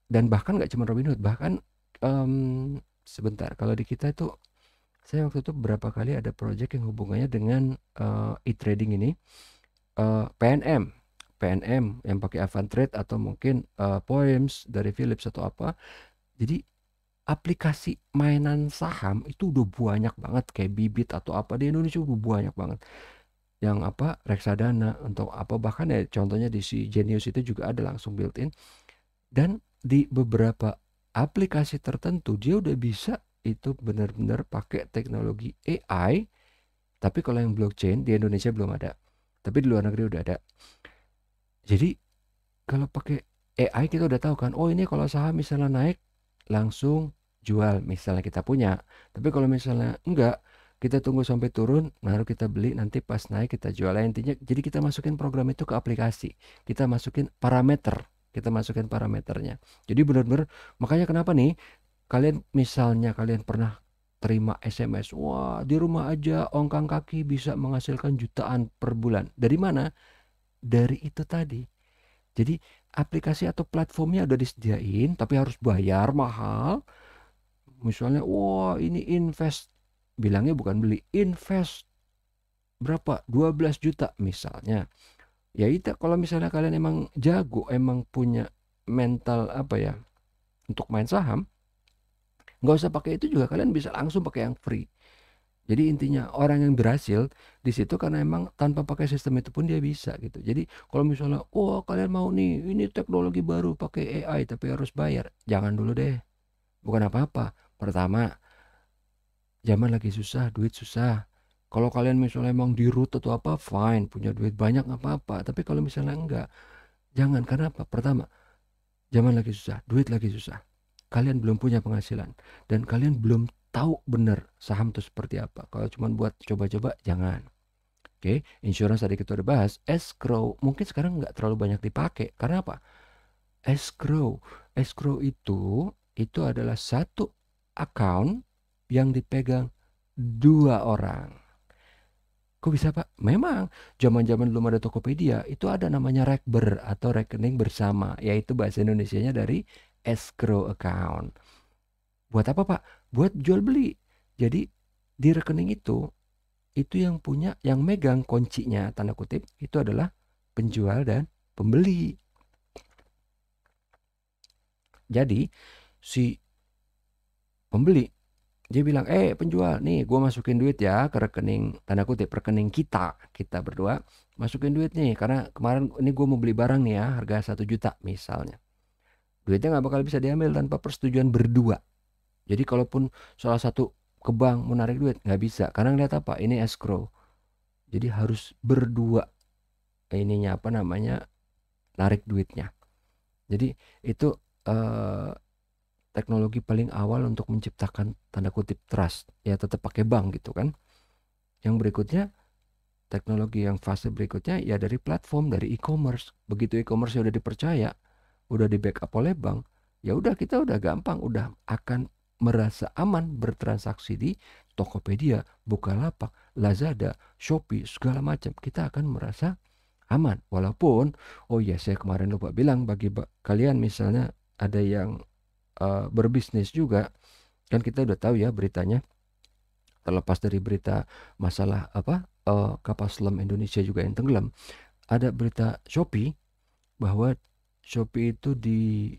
dan bahkan nggak cuma Robin Hood bahkan um, sebentar kalau di kita itu saya waktu itu berapa kali ada project yang hubungannya dengan uh, e-trading ini uh, eh, PNM PNM yang pakai Avantrade atau mungkin uh, Poems dari Philips atau apa jadi aplikasi mainan saham itu udah banyak banget kayak bibit atau apa di Indonesia udah banyak banget yang apa reksadana untuk apa bahkan ya contohnya di si Genius itu juga ada langsung built in dan di beberapa aplikasi tertentu dia udah bisa itu benar-benar pakai teknologi AI tapi kalau yang blockchain di Indonesia belum ada tapi di luar negeri udah ada jadi kalau pakai AI kita udah tahu kan oh ini kalau saham misalnya naik langsung jual misalnya kita punya tapi kalau misalnya enggak kita tunggu sampai turun baru kita beli nanti pas naik kita jual nah, intinya jadi kita masukin program itu ke aplikasi kita masukin parameter kita masukin parameternya jadi benar-benar makanya kenapa nih kalian misalnya kalian pernah terima SMS wah di rumah aja ongkang kaki bisa menghasilkan jutaan per bulan dari mana dari itu tadi jadi aplikasi atau platformnya udah disediain tapi harus bayar mahal misalnya wah ini invest bilangnya bukan beli invest berapa 12 juta misalnya ya itu kalau misalnya kalian emang jago emang punya mental apa ya untuk main saham nggak usah pakai itu juga kalian bisa langsung pakai yang free jadi intinya orang yang berhasil di situ karena emang tanpa pakai sistem itu pun dia bisa gitu jadi kalau misalnya oh kalian mau nih ini teknologi baru pakai AI tapi harus bayar jangan dulu deh bukan apa-apa pertama zaman lagi susah duit susah kalau kalian misalnya emang di root atau apa fine punya duit banyak nggak apa apa tapi kalau misalnya enggak jangan karena apa pertama zaman lagi susah duit lagi susah kalian belum punya penghasilan dan kalian belum tahu benar saham itu seperti apa kalau cuma buat coba-coba jangan oke okay? insurance tadi kita udah bahas escrow mungkin sekarang nggak terlalu banyak dipakai karena apa escrow escrow itu itu adalah satu account yang dipegang dua orang Kok bisa pak? Memang zaman-zaman belum ada Tokopedia itu ada namanya rekber atau rekening bersama, yaitu bahasa Indonesia-nya dari escrow account. Buat apa pak? Buat jual beli. Jadi di rekening itu itu yang punya, yang megang kuncinya tanda kutip itu adalah penjual dan pembeli. Jadi si pembeli dia bilang eh penjual nih gue masukin duit ya ke rekening tanda kutip rekening kita kita berdua masukin duit nih karena kemarin ini gue mau beli barang nih ya harga satu juta misalnya duitnya nggak bakal bisa diambil tanpa persetujuan berdua jadi kalaupun salah satu ke bank mau narik duit nggak bisa karena ngeliat apa ini escrow jadi harus berdua ininya apa namanya narik duitnya jadi itu eh, teknologi paling awal untuk menciptakan tanda kutip trust ya tetap pakai bank gitu kan yang berikutnya teknologi yang fase berikutnya ya dari platform dari e-commerce begitu e-commerce sudah dipercaya udah di backup oleh bank ya udah kita udah gampang udah akan merasa aman bertransaksi di Tokopedia, Bukalapak, Lazada, Shopee, segala macam. Kita akan merasa aman. Walaupun, oh ya saya kemarin lupa bilang bagi kalian misalnya ada yang Eh, berbisnis juga kan kita udah tahu ya beritanya terlepas dari berita masalah apa uh, kapal selam Indonesia juga yang tenggelam ada berita Shopee bahwa Shopee itu di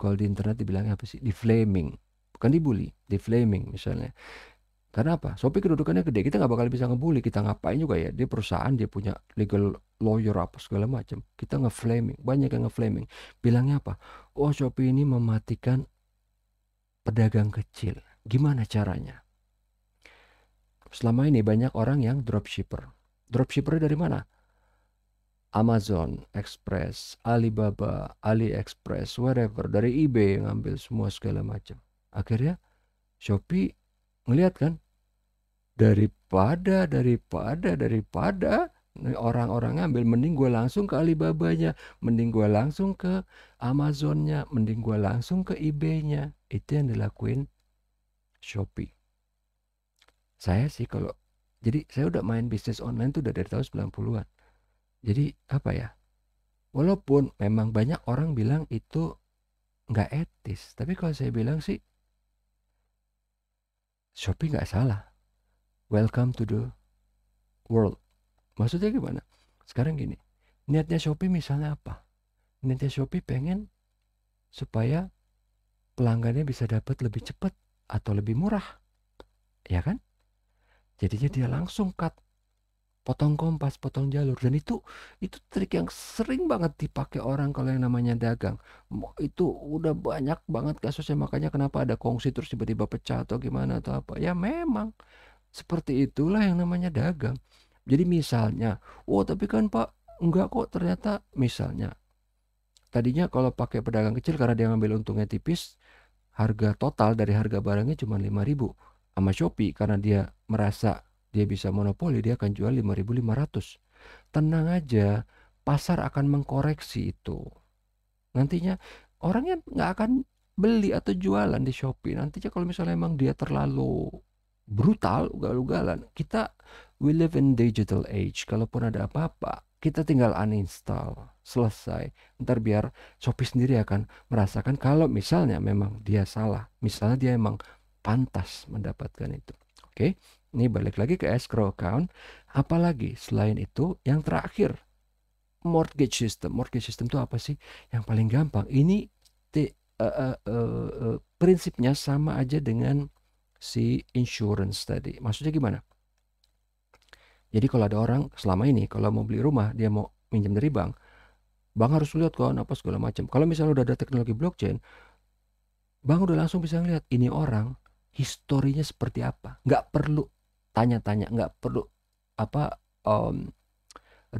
kalau di internet dibilangnya apa sih di flaming bukan dibully di flaming misalnya karena apa? Shopee kedudukannya gede, kita nggak bakal bisa ngebully, kita ngapain juga ya. Dia perusahaan, dia punya legal lawyer apa segala macam. Kita ngeflaming, banyak yang ngeflaming. Bilangnya apa? Oh Shopee ini mematikan pedagang kecil. Gimana caranya? Selama ini banyak orang yang dropshipper. Dropshipper dari mana? Amazon, Express, Alibaba, AliExpress, whatever, Dari eBay ngambil semua segala macam. Akhirnya Shopee ngelihat kan daripada daripada daripada orang-orang ngambil mending gue langsung ke Alibabanya mending gue langsung ke Amazonnya mending gue langsung ke eBay-nya itu yang dilakuin Shopee saya sih kalau jadi saya udah main bisnis online tuh udah dari tahun 90-an jadi apa ya walaupun memang banyak orang bilang itu nggak etis tapi kalau saya bilang sih Shopee nggak salah. Welcome to the world. Maksudnya gimana? Sekarang gini, niatnya Shopee misalnya apa? Niatnya Shopee pengen supaya pelanggannya bisa dapat lebih cepat atau lebih murah. Ya kan? Jadinya dia langsung cut potong kompas, potong jalur dan itu itu trik yang sering banget dipakai orang kalau yang namanya dagang. Itu udah banyak banget kasusnya makanya kenapa ada kongsi terus tiba-tiba pecah atau gimana atau apa. Ya memang seperti itulah yang namanya dagang. Jadi misalnya, oh tapi kan Pak enggak kok ternyata misalnya tadinya kalau pakai pedagang kecil karena dia ngambil untungnya tipis, harga total dari harga barangnya cuma 5000 sama Shopee karena dia merasa dia bisa monopoli dia akan jual 5.500 tenang aja pasar akan mengkoreksi itu nantinya orangnya nggak akan beli atau jualan di Shopee nantinya kalau misalnya emang dia terlalu brutal ugal-ugalan kita we live in digital age kalaupun ada apa-apa kita tinggal uninstall selesai ntar biar Shopee sendiri akan merasakan kalau misalnya memang dia salah misalnya dia emang pantas mendapatkan itu oke okay? Ini balik lagi ke escrow account. Apalagi selain itu yang terakhir mortgage system. Mortgage system itu apa sih? Yang paling gampang. Ini t, uh, eh, uh, eh, uh, eh, prinsipnya sama aja dengan si insurance tadi. Maksudnya gimana? Jadi kalau ada orang selama ini kalau mau beli rumah dia mau minjem dari bank, bank harus lihat kan apa segala macam. Kalau misalnya udah ada teknologi blockchain, bank udah langsung bisa ngeliat ini orang historinya seperti apa. Gak perlu tanya-tanya nggak perlu apa um,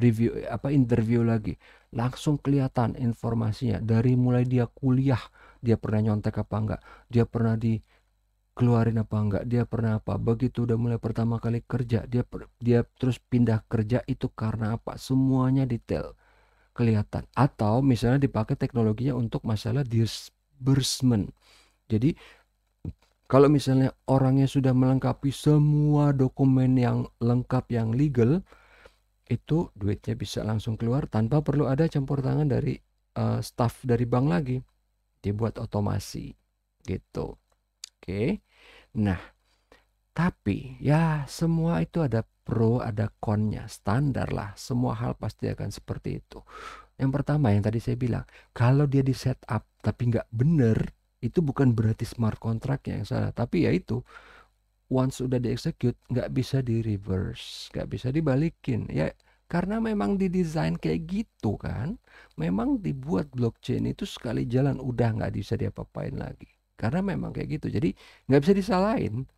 review apa interview lagi langsung kelihatan informasinya dari mulai dia kuliah dia pernah nyontek apa enggak dia pernah di keluarin apa enggak dia pernah apa begitu udah mulai pertama kali kerja dia dia terus pindah kerja itu karena apa semuanya detail kelihatan atau misalnya dipakai teknologinya untuk masalah disbursement jadi kalau misalnya orangnya sudah melengkapi semua dokumen yang lengkap yang legal, itu duitnya bisa langsung keluar tanpa perlu ada campur tangan dari uh, staff dari bank lagi. Dibuat otomasi gitu. Oke. Okay. Nah, tapi ya semua itu ada pro ada konnya standar lah semua hal pasti akan seperti itu yang pertama yang tadi saya bilang kalau dia di setup tapi nggak bener itu bukan berarti smart contract yang salah tapi ya itu once sudah dieksekut nggak bisa di reverse nggak bisa dibalikin ya karena memang didesain kayak gitu kan memang dibuat blockchain itu sekali jalan udah nggak bisa diapa-apain lagi karena memang kayak gitu jadi nggak bisa disalahin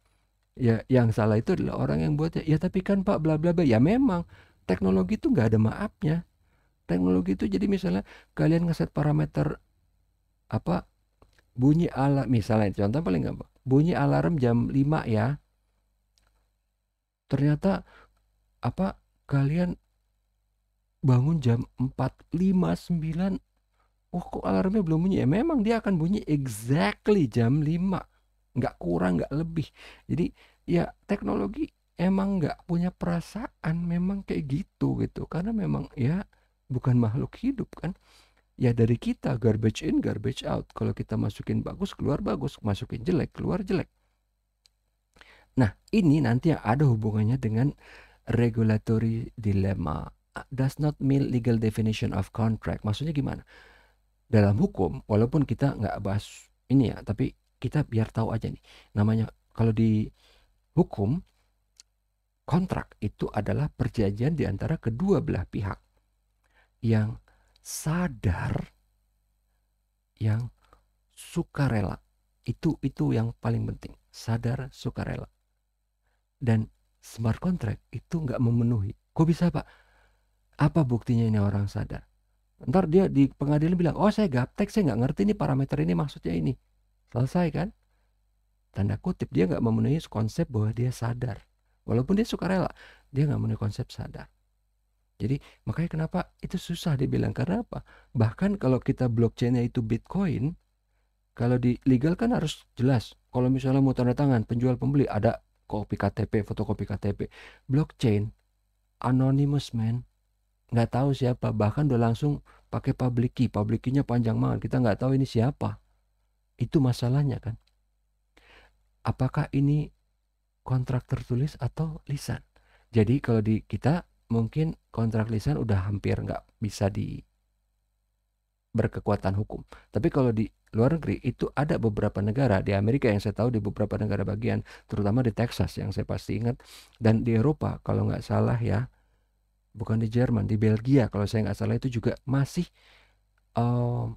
ya yang salah itu adalah orang yang buatnya ya tapi kan pak bla bla bla ya memang teknologi itu nggak ada maafnya teknologi itu jadi misalnya kalian ngeset parameter apa bunyi alarm misalnya contoh paling gampang bunyi alarm jam 5 ya ternyata apa kalian bangun jam 4.59 Oh kok alarmnya belum bunyi ya memang dia akan bunyi exactly jam 5 nggak kurang nggak lebih jadi ya teknologi emang nggak punya perasaan memang kayak gitu gitu karena memang ya bukan makhluk hidup kan ya dari kita garbage in garbage out kalau kita masukin bagus keluar bagus masukin jelek keluar jelek nah ini nanti yang ada hubungannya dengan regulatory dilemma does not mean legal definition of contract maksudnya gimana dalam hukum walaupun kita nggak bahas ini ya tapi kita biar tahu aja nih namanya kalau di hukum kontrak itu adalah perjanjian di antara kedua belah pihak yang sadar yang sukarela. Itu itu yang paling penting, sadar sukarela. Dan smart contract itu nggak memenuhi. Kok bisa pak? Apa buktinya ini orang sadar? Ntar dia di pengadilan bilang, oh saya gaptek, saya nggak ngerti ini parameter ini maksudnya ini. Selesai kan? Tanda kutip dia nggak memenuhi konsep bahwa dia sadar. Walaupun dia sukarela dia nggak memenuhi konsep sadar. Jadi makanya kenapa itu susah dibilang karena apa? Bahkan kalau kita blockchainnya itu Bitcoin, kalau di legal kan harus jelas. Kalau misalnya mau tanda tangan penjual pembeli ada kopi KTP, fotokopi KTP. Blockchain anonymous man nggak tahu siapa bahkan udah langsung pakai public key public key-nya panjang banget kita nggak tahu ini siapa itu masalahnya kan apakah ini kontrak tertulis atau lisan jadi kalau di kita mungkin kontrak lisan udah hampir nggak bisa di berkekuatan hukum. Tapi kalau di luar negeri itu ada beberapa negara di Amerika yang saya tahu di beberapa negara bagian, terutama di Texas yang saya pasti ingat dan di Eropa kalau nggak salah ya, bukan di Jerman, di Belgia kalau saya nggak salah itu juga masih uh,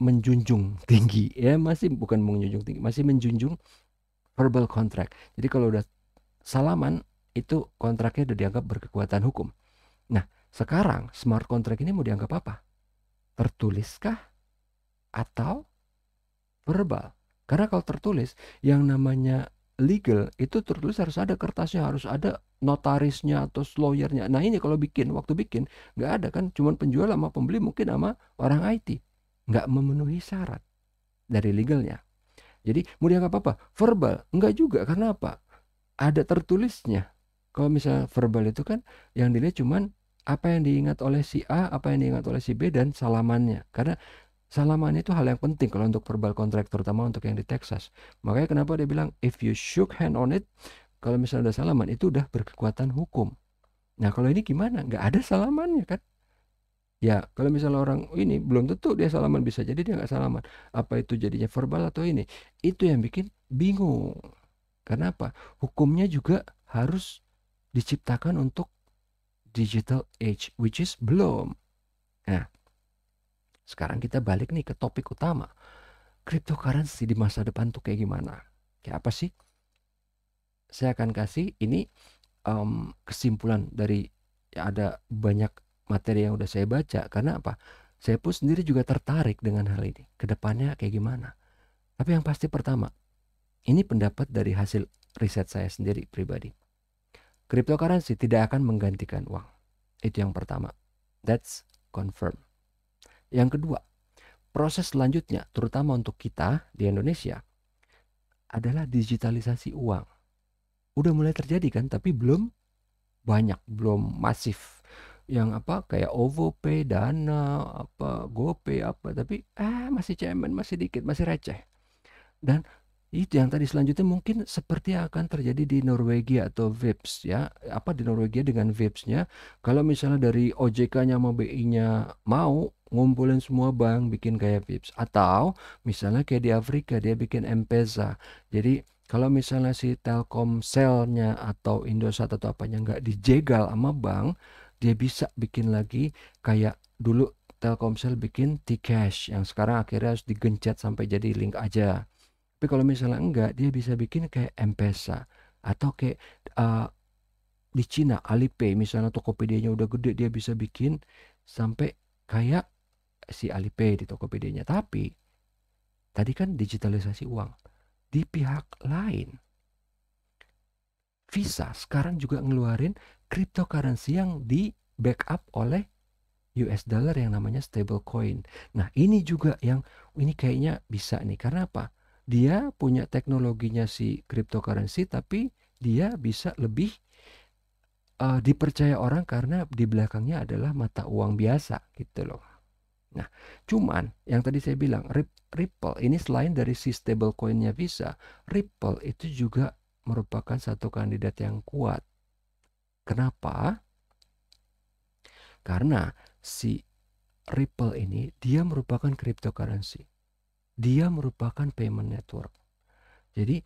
menjunjung tinggi (laughs) ya masih bukan menjunjung tinggi masih menjunjung verbal contract. Jadi kalau udah salaman itu kontraknya udah dianggap berkekuatan hukum. Nah, sekarang smart contract ini mau dianggap apa? Tertuliskah atau verbal? Karena kalau tertulis, yang namanya legal itu tertulis harus ada kertasnya, harus ada notarisnya atau lawyernya. Nah ini kalau bikin, waktu bikin nggak ada kan, cuman penjual sama pembeli mungkin sama orang IT, nggak memenuhi syarat dari legalnya. Jadi mau dianggap apa? Verbal? Enggak juga. Karena apa? Ada tertulisnya. Kalau misalnya verbal itu kan yang dilihat cuman apa yang diingat oleh si A, apa yang diingat oleh si B dan salamannya. Karena salamannya itu hal yang penting kalau untuk verbal contract terutama untuk yang di Texas. Makanya kenapa dia bilang if you shook hand on it, kalau misalnya ada salaman itu udah berkekuatan hukum. Nah kalau ini gimana? Gak ada salamannya kan? Ya kalau misalnya orang ini belum tentu dia salaman bisa jadi dia nggak salaman. Apa itu jadinya verbal atau ini? Itu yang bikin bingung. Kenapa? Hukumnya juga harus diciptakan untuk digital age, which is belum. Nah, sekarang kita balik nih ke topik utama. Cryptocurrency di masa depan tuh kayak gimana? Kayak apa sih? Saya akan kasih ini um, kesimpulan dari ya ada banyak materi yang udah saya baca. Karena apa? Saya pun sendiri juga tertarik dengan hal ini. Kedepannya kayak gimana? Tapi yang pasti pertama, ini pendapat dari hasil riset saya sendiri pribadi cryptocurrency tidak akan menggantikan uang. Itu yang pertama. That's confirm. Yang kedua, proses selanjutnya terutama untuk kita di Indonesia adalah digitalisasi uang. Udah mulai terjadi kan, tapi belum banyak, belum masif. Yang apa kayak Ovo, OVOPay, Dana, apa GoPay apa tapi ah masih cemen, masih dikit, masih receh. Dan itu yang tadi selanjutnya mungkin seperti akan terjadi di Norwegia atau VIPS ya apa di Norwegia dengan VIPSnya nya kalau misalnya dari OJK-nya sama BI-nya mau ngumpulin semua bank bikin kayak VIPS atau misalnya kayak di Afrika dia bikin M-Pesa jadi kalau misalnya si Telkomselnya atau Indosat atau apanya nggak dijegal sama bank dia bisa bikin lagi kayak dulu Telkomsel bikin T-Cash yang sekarang akhirnya harus digencet sampai jadi link aja tapi kalau misalnya enggak dia bisa bikin kayak m atau kayak uh, di Cina Alipay misalnya Tokopedia-nya udah gede dia bisa bikin sampai kayak si Alipay di Tokopedia-nya tapi tadi kan digitalisasi uang di pihak lain Visa sekarang juga ngeluarin cryptocurrency yang di backup oleh US dollar yang namanya stable coin. Nah, ini juga yang ini kayaknya bisa nih. Karena apa? dia punya teknologinya si cryptocurrency tapi dia bisa lebih uh, dipercaya orang karena di belakangnya adalah mata uang biasa gitu loh. Nah, cuman yang tadi saya bilang Ripple ini selain dari si coinnya Visa, Ripple itu juga merupakan satu kandidat yang kuat. Kenapa? Karena si Ripple ini dia merupakan cryptocurrency dia merupakan payment network. Jadi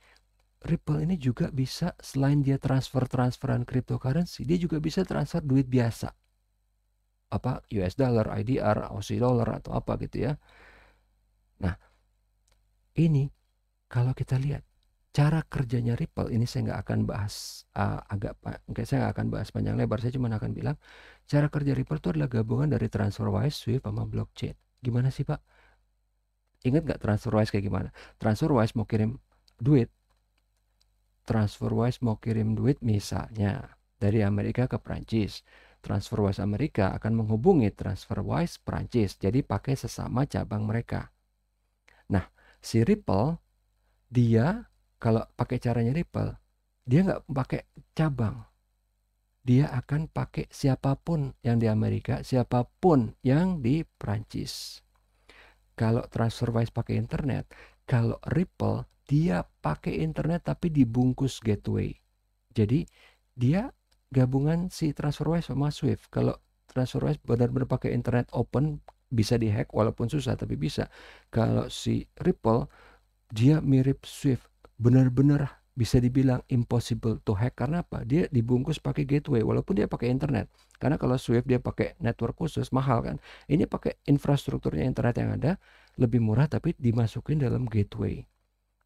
Ripple ini juga bisa selain dia transfer transferan cryptocurrency, dia juga bisa transfer duit biasa. Apa US dollar, IDR, Aussie dollar atau apa gitu ya. Nah, ini kalau kita lihat cara kerjanya Ripple ini saya nggak akan bahas uh, agak okay, saya nggak akan bahas panjang lebar saya cuma akan bilang cara kerja Ripple itu adalah gabungan dari TransferWise, Swift sama blockchain. Gimana sih Pak? Ingat nggak TransferWise kayak gimana? TransferWise mau kirim duit. TransferWise mau kirim duit misalnya dari Amerika ke Prancis. TransferWise Amerika akan menghubungi TransferWise Prancis. Jadi pakai sesama cabang mereka. Nah, si Ripple dia kalau pakai caranya Ripple, dia nggak pakai cabang. Dia akan pakai siapapun yang di Amerika, siapapun yang di Prancis. Kalau TransferWise pakai internet, kalau Ripple dia pakai internet tapi dibungkus gateway. Jadi dia gabungan si TransferWise sama Swift. Kalau TransferWise benar-benar pakai internet open bisa dihack walaupun susah tapi bisa. Kalau si Ripple dia mirip Swift, benar-benar bisa dibilang impossible to hack karena apa? Dia dibungkus pakai gateway walaupun dia pakai internet. Karena kalau Swift dia pakai network khusus mahal kan. Ini pakai infrastrukturnya internet yang ada lebih murah tapi dimasukin dalam gateway.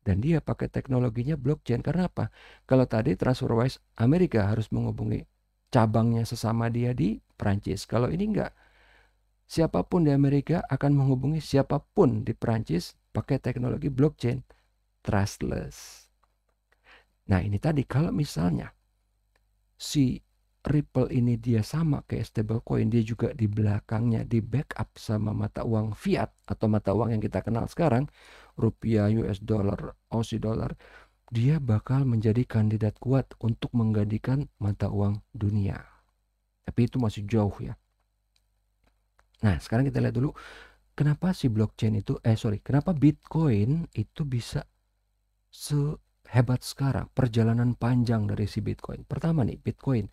Dan dia pakai teknologinya blockchain karena apa? Kalau tadi TransferWise Amerika harus menghubungi cabangnya sesama dia di Prancis. Kalau ini enggak siapapun di Amerika akan menghubungi siapapun di Prancis pakai teknologi blockchain trustless. Nah ini tadi kalau misalnya si Ripple ini dia sama kayak stablecoin dia juga di belakangnya di backup sama mata uang fiat atau mata uang yang kita kenal sekarang rupiah US dollar Aussie dollar dia bakal menjadi kandidat kuat untuk menggantikan mata uang dunia tapi itu masih jauh ya nah sekarang kita lihat dulu kenapa si blockchain itu eh sorry kenapa Bitcoin itu bisa se hebat sekarang, perjalanan panjang dari si Bitcoin. Pertama nih, Bitcoin.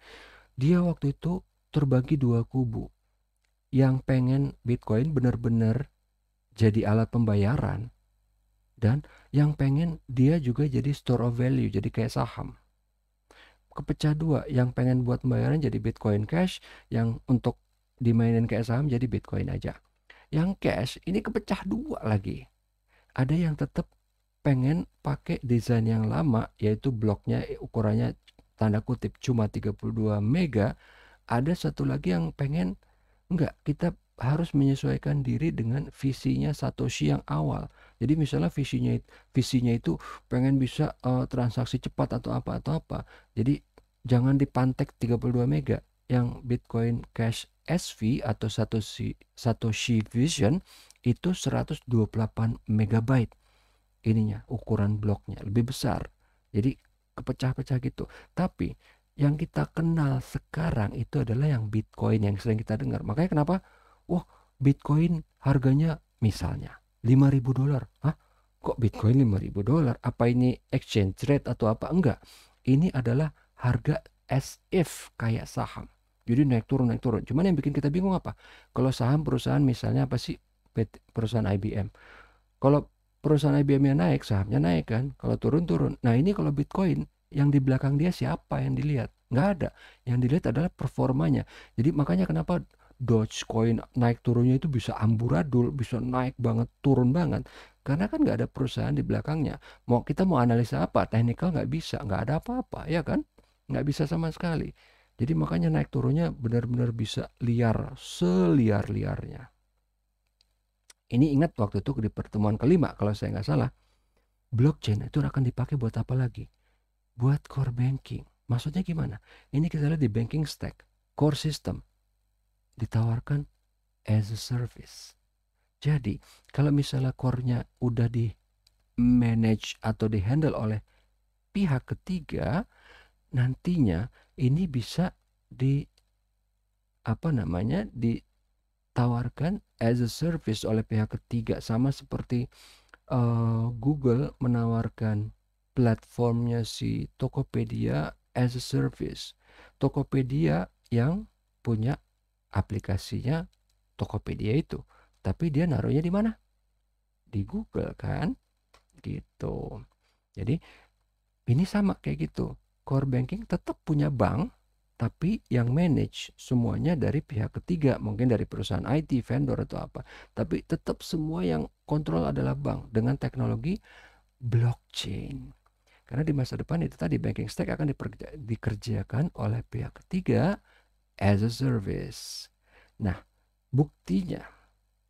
Dia waktu itu terbagi dua kubu. Yang pengen Bitcoin benar-benar jadi alat pembayaran dan yang pengen dia juga jadi store of value, jadi kayak saham. Kepecah dua, yang pengen buat pembayaran jadi Bitcoin Cash, yang untuk dimainin kayak saham jadi Bitcoin aja. Yang cash ini kepecah dua lagi. Ada yang tetap pengen pakai desain yang lama yaitu bloknya eh, ukurannya tanda kutip cuma 32 mega ada satu lagi yang pengen enggak kita harus menyesuaikan diri dengan visinya Satoshi yang awal jadi misalnya visinya visinya itu pengen bisa uh, transaksi cepat atau apa atau apa jadi jangan dipantek 32 mega yang Bitcoin Cash SV atau Satoshi Satoshi Vision itu 128 megabyte ininya ukuran bloknya lebih besar jadi kepecah-pecah gitu tapi yang kita kenal sekarang itu adalah yang Bitcoin yang sering kita dengar makanya kenapa wah Bitcoin harganya misalnya 5000 dolar ah kok Bitcoin 5000 dolar apa ini exchange rate atau apa enggak ini adalah harga as if kayak saham jadi naik turun naik turun cuman yang bikin kita bingung apa kalau saham perusahaan misalnya apa sih perusahaan IBM kalau perusahaan IBM yang naik sahamnya naik kan kalau turun turun nah ini kalau Bitcoin yang di belakang dia siapa yang dilihat nggak ada yang dilihat adalah performanya jadi makanya kenapa Dogecoin naik turunnya itu bisa amburadul bisa naik banget turun banget karena kan nggak ada perusahaan di belakangnya mau kita mau analisa apa teknikal nggak bisa nggak ada apa-apa ya kan nggak bisa sama sekali jadi makanya naik turunnya benar-benar bisa liar seliar liarnya ini ingat waktu itu di pertemuan kelima kalau saya nggak salah. Blockchain itu akan dipakai buat apa lagi? Buat core banking. Maksudnya gimana? Ini kita lihat di banking stack, core system. Ditawarkan as a service. Jadi, kalau misalnya core-nya udah di manage atau di handle oleh pihak ketiga, nantinya ini bisa di apa namanya di tawarkan as a service oleh pihak ketiga sama seperti uh, Google menawarkan platformnya si Tokopedia as a service. Tokopedia yang punya aplikasinya Tokopedia itu, tapi dia naruhnya di mana? Di Google kan? Gitu. Jadi ini sama kayak gitu. Core banking tetap punya bank tapi yang manage semuanya dari pihak ketiga mungkin dari perusahaan IT vendor atau apa tapi tetap semua yang kontrol adalah bank dengan teknologi blockchain karena di masa depan itu tadi banking stack akan dikerjakan oleh pihak ketiga as a service nah buktinya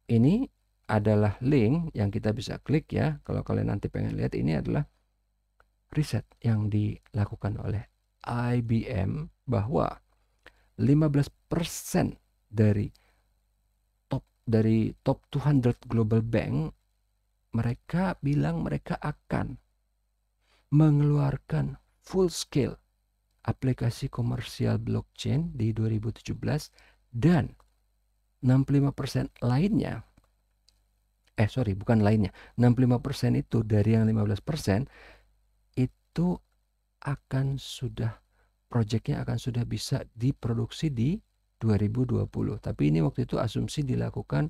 ini adalah link yang kita bisa klik ya kalau kalian nanti pengen lihat ini adalah riset yang dilakukan oleh IBM bahwa 15% dari top dari top 200 global bank mereka bilang mereka akan mengeluarkan full scale aplikasi komersial blockchain di 2017 dan 65% lainnya eh sorry bukan lainnya 65% itu dari yang 15% itu akan sudah proyeknya akan sudah bisa diproduksi di 2020. Tapi ini waktu itu asumsi dilakukan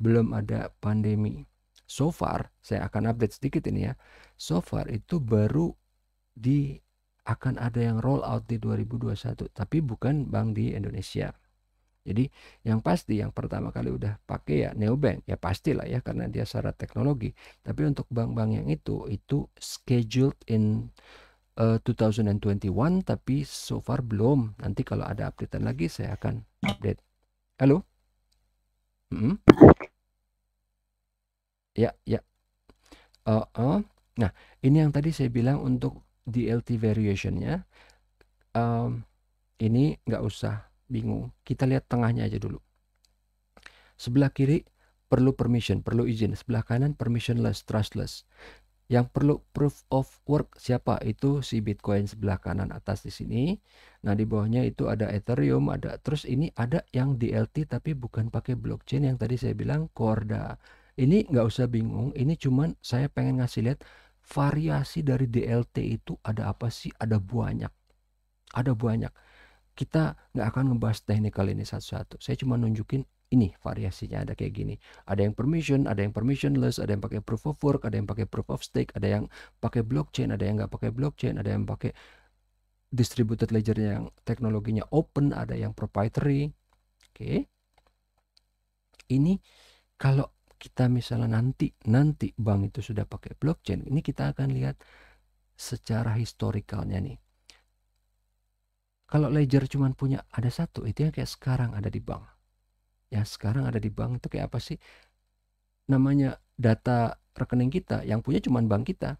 belum ada pandemi. So far, saya akan update sedikit ini ya. So far itu baru di akan ada yang roll out di 2021, tapi bukan bank di Indonesia. Jadi yang pasti yang pertama kali udah pakai ya neobank ya pastilah ya karena dia syarat teknologi. Tapi untuk bank-bank yang itu itu scheduled in 2021 eh, tapi so far belum. Nanti kalau ada updatean lagi saya akan update. Halo? Mm -hmm. Ya, ya. Uh -uh. Nah, ini yang tadi saya bilang untuk DLT variationnya. Um, ini nggak usah bingung. Kita lihat tengahnya aja dulu. Sebelah kiri perlu permission, perlu izin. Sebelah kanan permissionless, trustless. Yang perlu proof of work siapa? Itu si Bitcoin sebelah kanan atas di sini. Nah, di bawahnya itu ada Ethereum, ada terus ini ada yang DLT tapi bukan pakai blockchain yang tadi saya bilang Corda. Ini nggak usah bingung, ini cuman saya pengen ngasih lihat variasi dari DLT itu ada apa sih? Ada banyak. Ada banyak. Kita nggak akan ngebahas teknikal ini satu-satu. Saya cuma nunjukin ini variasinya ada kayak gini. Ada yang permission, ada yang permissionless, ada yang pakai proof of work, ada yang pakai proof of stake, ada yang pakai blockchain, ada yang nggak pakai blockchain, ada yang pakai distributed ledger yang teknologinya open, ada yang proprietary. Oke. Okay. Ini kalau kita misalnya nanti nanti bank itu sudah pakai blockchain, ini kita akan lihat secara historikalnya nih. Kalau ledger cuma punya ada satu, itu yang kayak sekarang ada di bank ya sekarang ada di bank itu kayak apa sih namanya data rekening kita yang punya cuma bank kita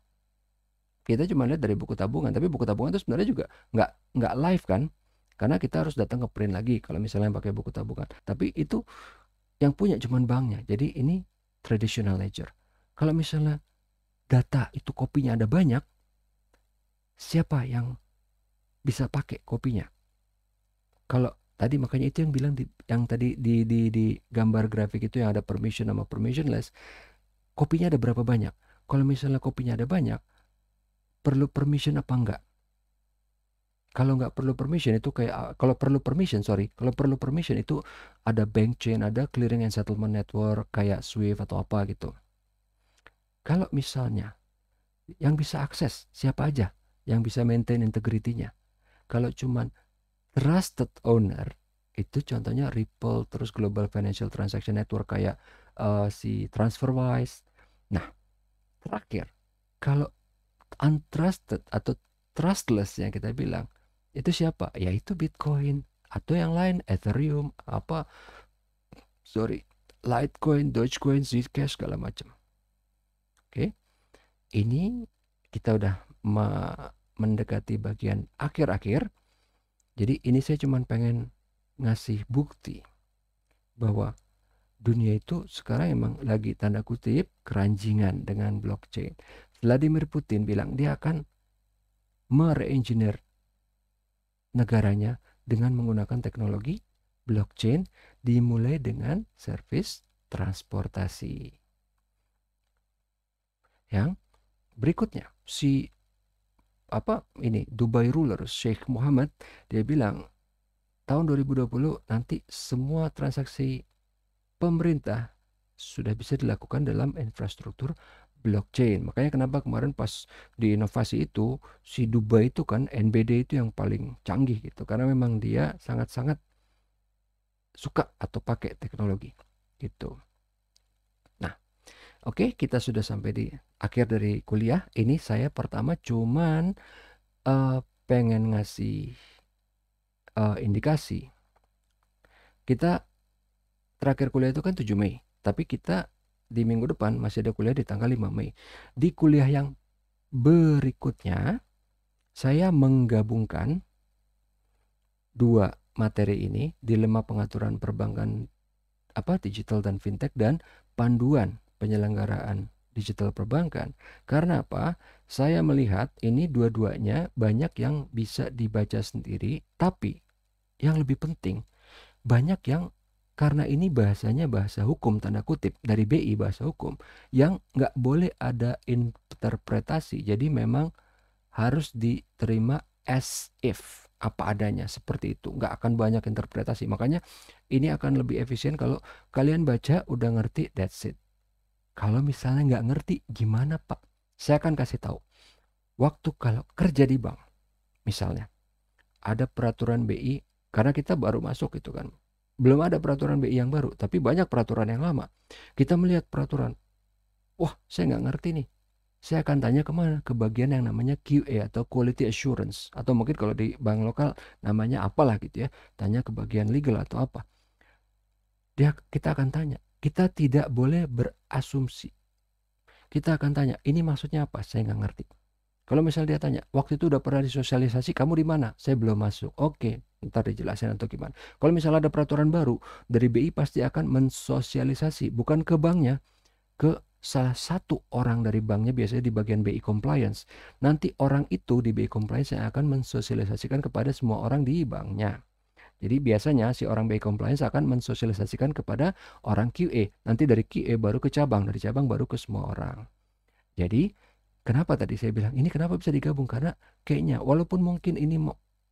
kita cuma lihat dari buku tabungan tapi buku tabungan itu sebenarnya juga nggak nggak live kan karena kita harus datang ke print lagi kalau misalnya pakai buku tabungan tapi itu yang punya cuma banknya jadi ini traditional ledger kalau misalnya data itu kopinya ada banyak siapa yang bisa pakai kopinya kalau Tadi makanya itu yang bilang di, yang tadi di, di di gambar grafik itu yang ada permission sama permissionless. Kopinya ada berapa banyak? Kalau misalnya kopinya ada banyak, perlu permission apa enggak? Kalau nggak perlu permission itu kayak ah, kalau perlu permission sorry kalau perlu permission itu ada bank chain ada clearing and settlement network kayak Swift atau apa gitu. Kalau misalnya yang bisa akses siapa aja yang bisa maintain integritinya. Kalau cuman trusted owner itu contohnya Ripple terus Global Financial Transaction Network kayak uh, si TransferWise. Nah, terakhir kalau untrusted atau trustless yang kita bilang itu siapa? Yaitu Bitcoin atau yang lain Ethereum apa sorry Litecoin, Dogecoin, Zcash segala macam. Oke, okay. ini kita udah mendekati bagian akhir-akhir. Jadi ini saya cuma pengen ngasih bukti bahwa dunia itu sekarang emang lagi tanda kutip keranjingan dengan blockchain. Vladimir Putin bilang dia akan mereengineer negaranya dengan menggunakan teknologi blockchain dimulai dengan service transportasi. Yang berikutnya, si apa ini Dubai ruler Sheikh Muhammad dia bilang tahun 2020 nanti semua transaksi pemerintah sudah bisa dilakukan dalam infrastruktur blockchain. Makanya kenapa kemarin pas di inovasi itu si Dubai itu kan NBD itu yang paling canggih gitu karena memang dia sangat-sangat suka atau pakai teknologi gitu. Oke, kita sudah sampai di akhir dari kuliah. Ini saya pertama cuman uh, pengen ngasih uh, indikasi. Kita terakhir kuliah itu kan 7 Mei, tapi kita di minggu depan masih ada kuliah di tanggal 5 Mei. Di kuliah yang berikutnya saya menggabungkan dua materi ini, dilema pengaturan perbankan apa digital dan fintech dan panduan penyelenggaraan digital perbankan. Karena apa? Saya melihat ini dua-duanya banyak yang bisa dibaca sendiri, tapi yang lebih penting banyak yang karena ini bahasanya bahasa hukum tanda kutip dari BI bahasa hukum yang nggak boleh ada interpretasi. Jadi memang harus diterima as if apa adanya seperti itu nggak akan banyak interpretasi makanya ini akan lebih efisien kalau kalian baca udah ngerti that's it kalau misalnya nggak ngerti gimana Pak, saya akan kasih tahu. Waktu kalau kerja di bank, misalnya ada peraturan BI karena kita baru masuk gitu kan. Belum ada peraturan BI yang baru, tapi banyak peraturan yang lama. Kita melihat peraturan, wah saya nggak ngerti nih. Saya akan tanya kemana? Ke bagian yang namanya QA atau Quality Assurance. Atau mungkin kalau di bank lokal namanya apalah gitu ya. Tanya ke bagian legal atau apa. Dia, kita akan tanya, kita tidak boleh berasumsi. Kita akan tanya, ini maksudnya apa? Saya nggak ngerti. Kalau misalnya dia tanya, waktu itu udah pernah disosialisasi, kamu di mana? Saya belum masuk. Oke, ntar dijelasin atau gimana. Kalau misalnya ada peraturan baru, dari BI pasti akan mensosialisasi, bukan ke banknya, ke salah satu orang dari banknya biasanya di bagian BI compliance. Nanti orang itu di BI compliance yang akan mensosialisasikan kepada semua orang di banknya. Jadi biasanya si orang BI compliance akan mensosialisasikan kepada orang QA. Nanti dari QA baru ke cabang, dari cabang baru ke semua orang. Jadi kenapa tadi saya bilang ini kenapa bisa digabung? Karena kayaknya walaupun mungkin ini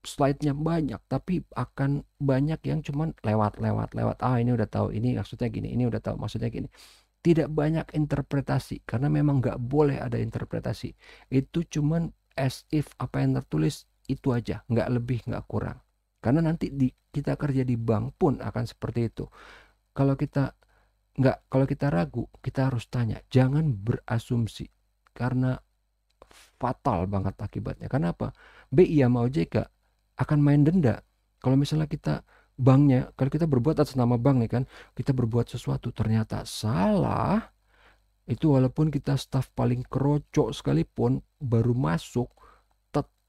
slide-nya banyak tapi akan banyak yang cuman lewat-lewat lewat ah ini udah tahu ini maksudnya gini ini udah tahu maksudnya gini tidak banyak interpretasi karena memang nggak boleh ada interpretasi itu cuman as if apa yang tertulis itu aja nggak lebih nggak kurang karena nanti di, kita kerja di bank pun akan seperti itu. Kalau kita nggak, kalau kita ragu, kita harus tanya. Jangan berasumsi karena fatal banget akibatnya. Karena apa? BI sama OJK akan main denda. Kalau misalnya kita banknya, kalau kita berbuat atas nama bank nih kan, kita berbuat sesuatu ternyata salah, itu walaupun kita staff paling kerocok sekalipun baru masuk,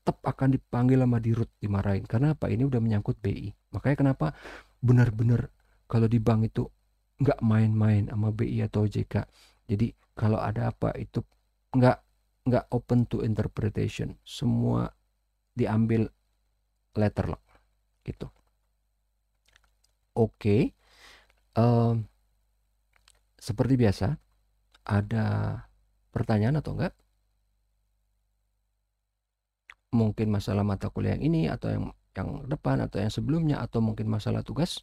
tetap akan dipanggil sama dirut dimarahin karena apa ini udah menyangkut BI makanya kenapa benar-benar kalau di bank itu nggak main-main sama BI atau OJK jadi kalau ada apa itu nggak nggak open to interpretation semua diambil letter lock gitu oke okay. um, seperti biasa ada pertanyaan atau enggak mungkin masalah mata kuliah yang ini atau yang yang depan atau yang sebelumnya atau mungkin masalah tugas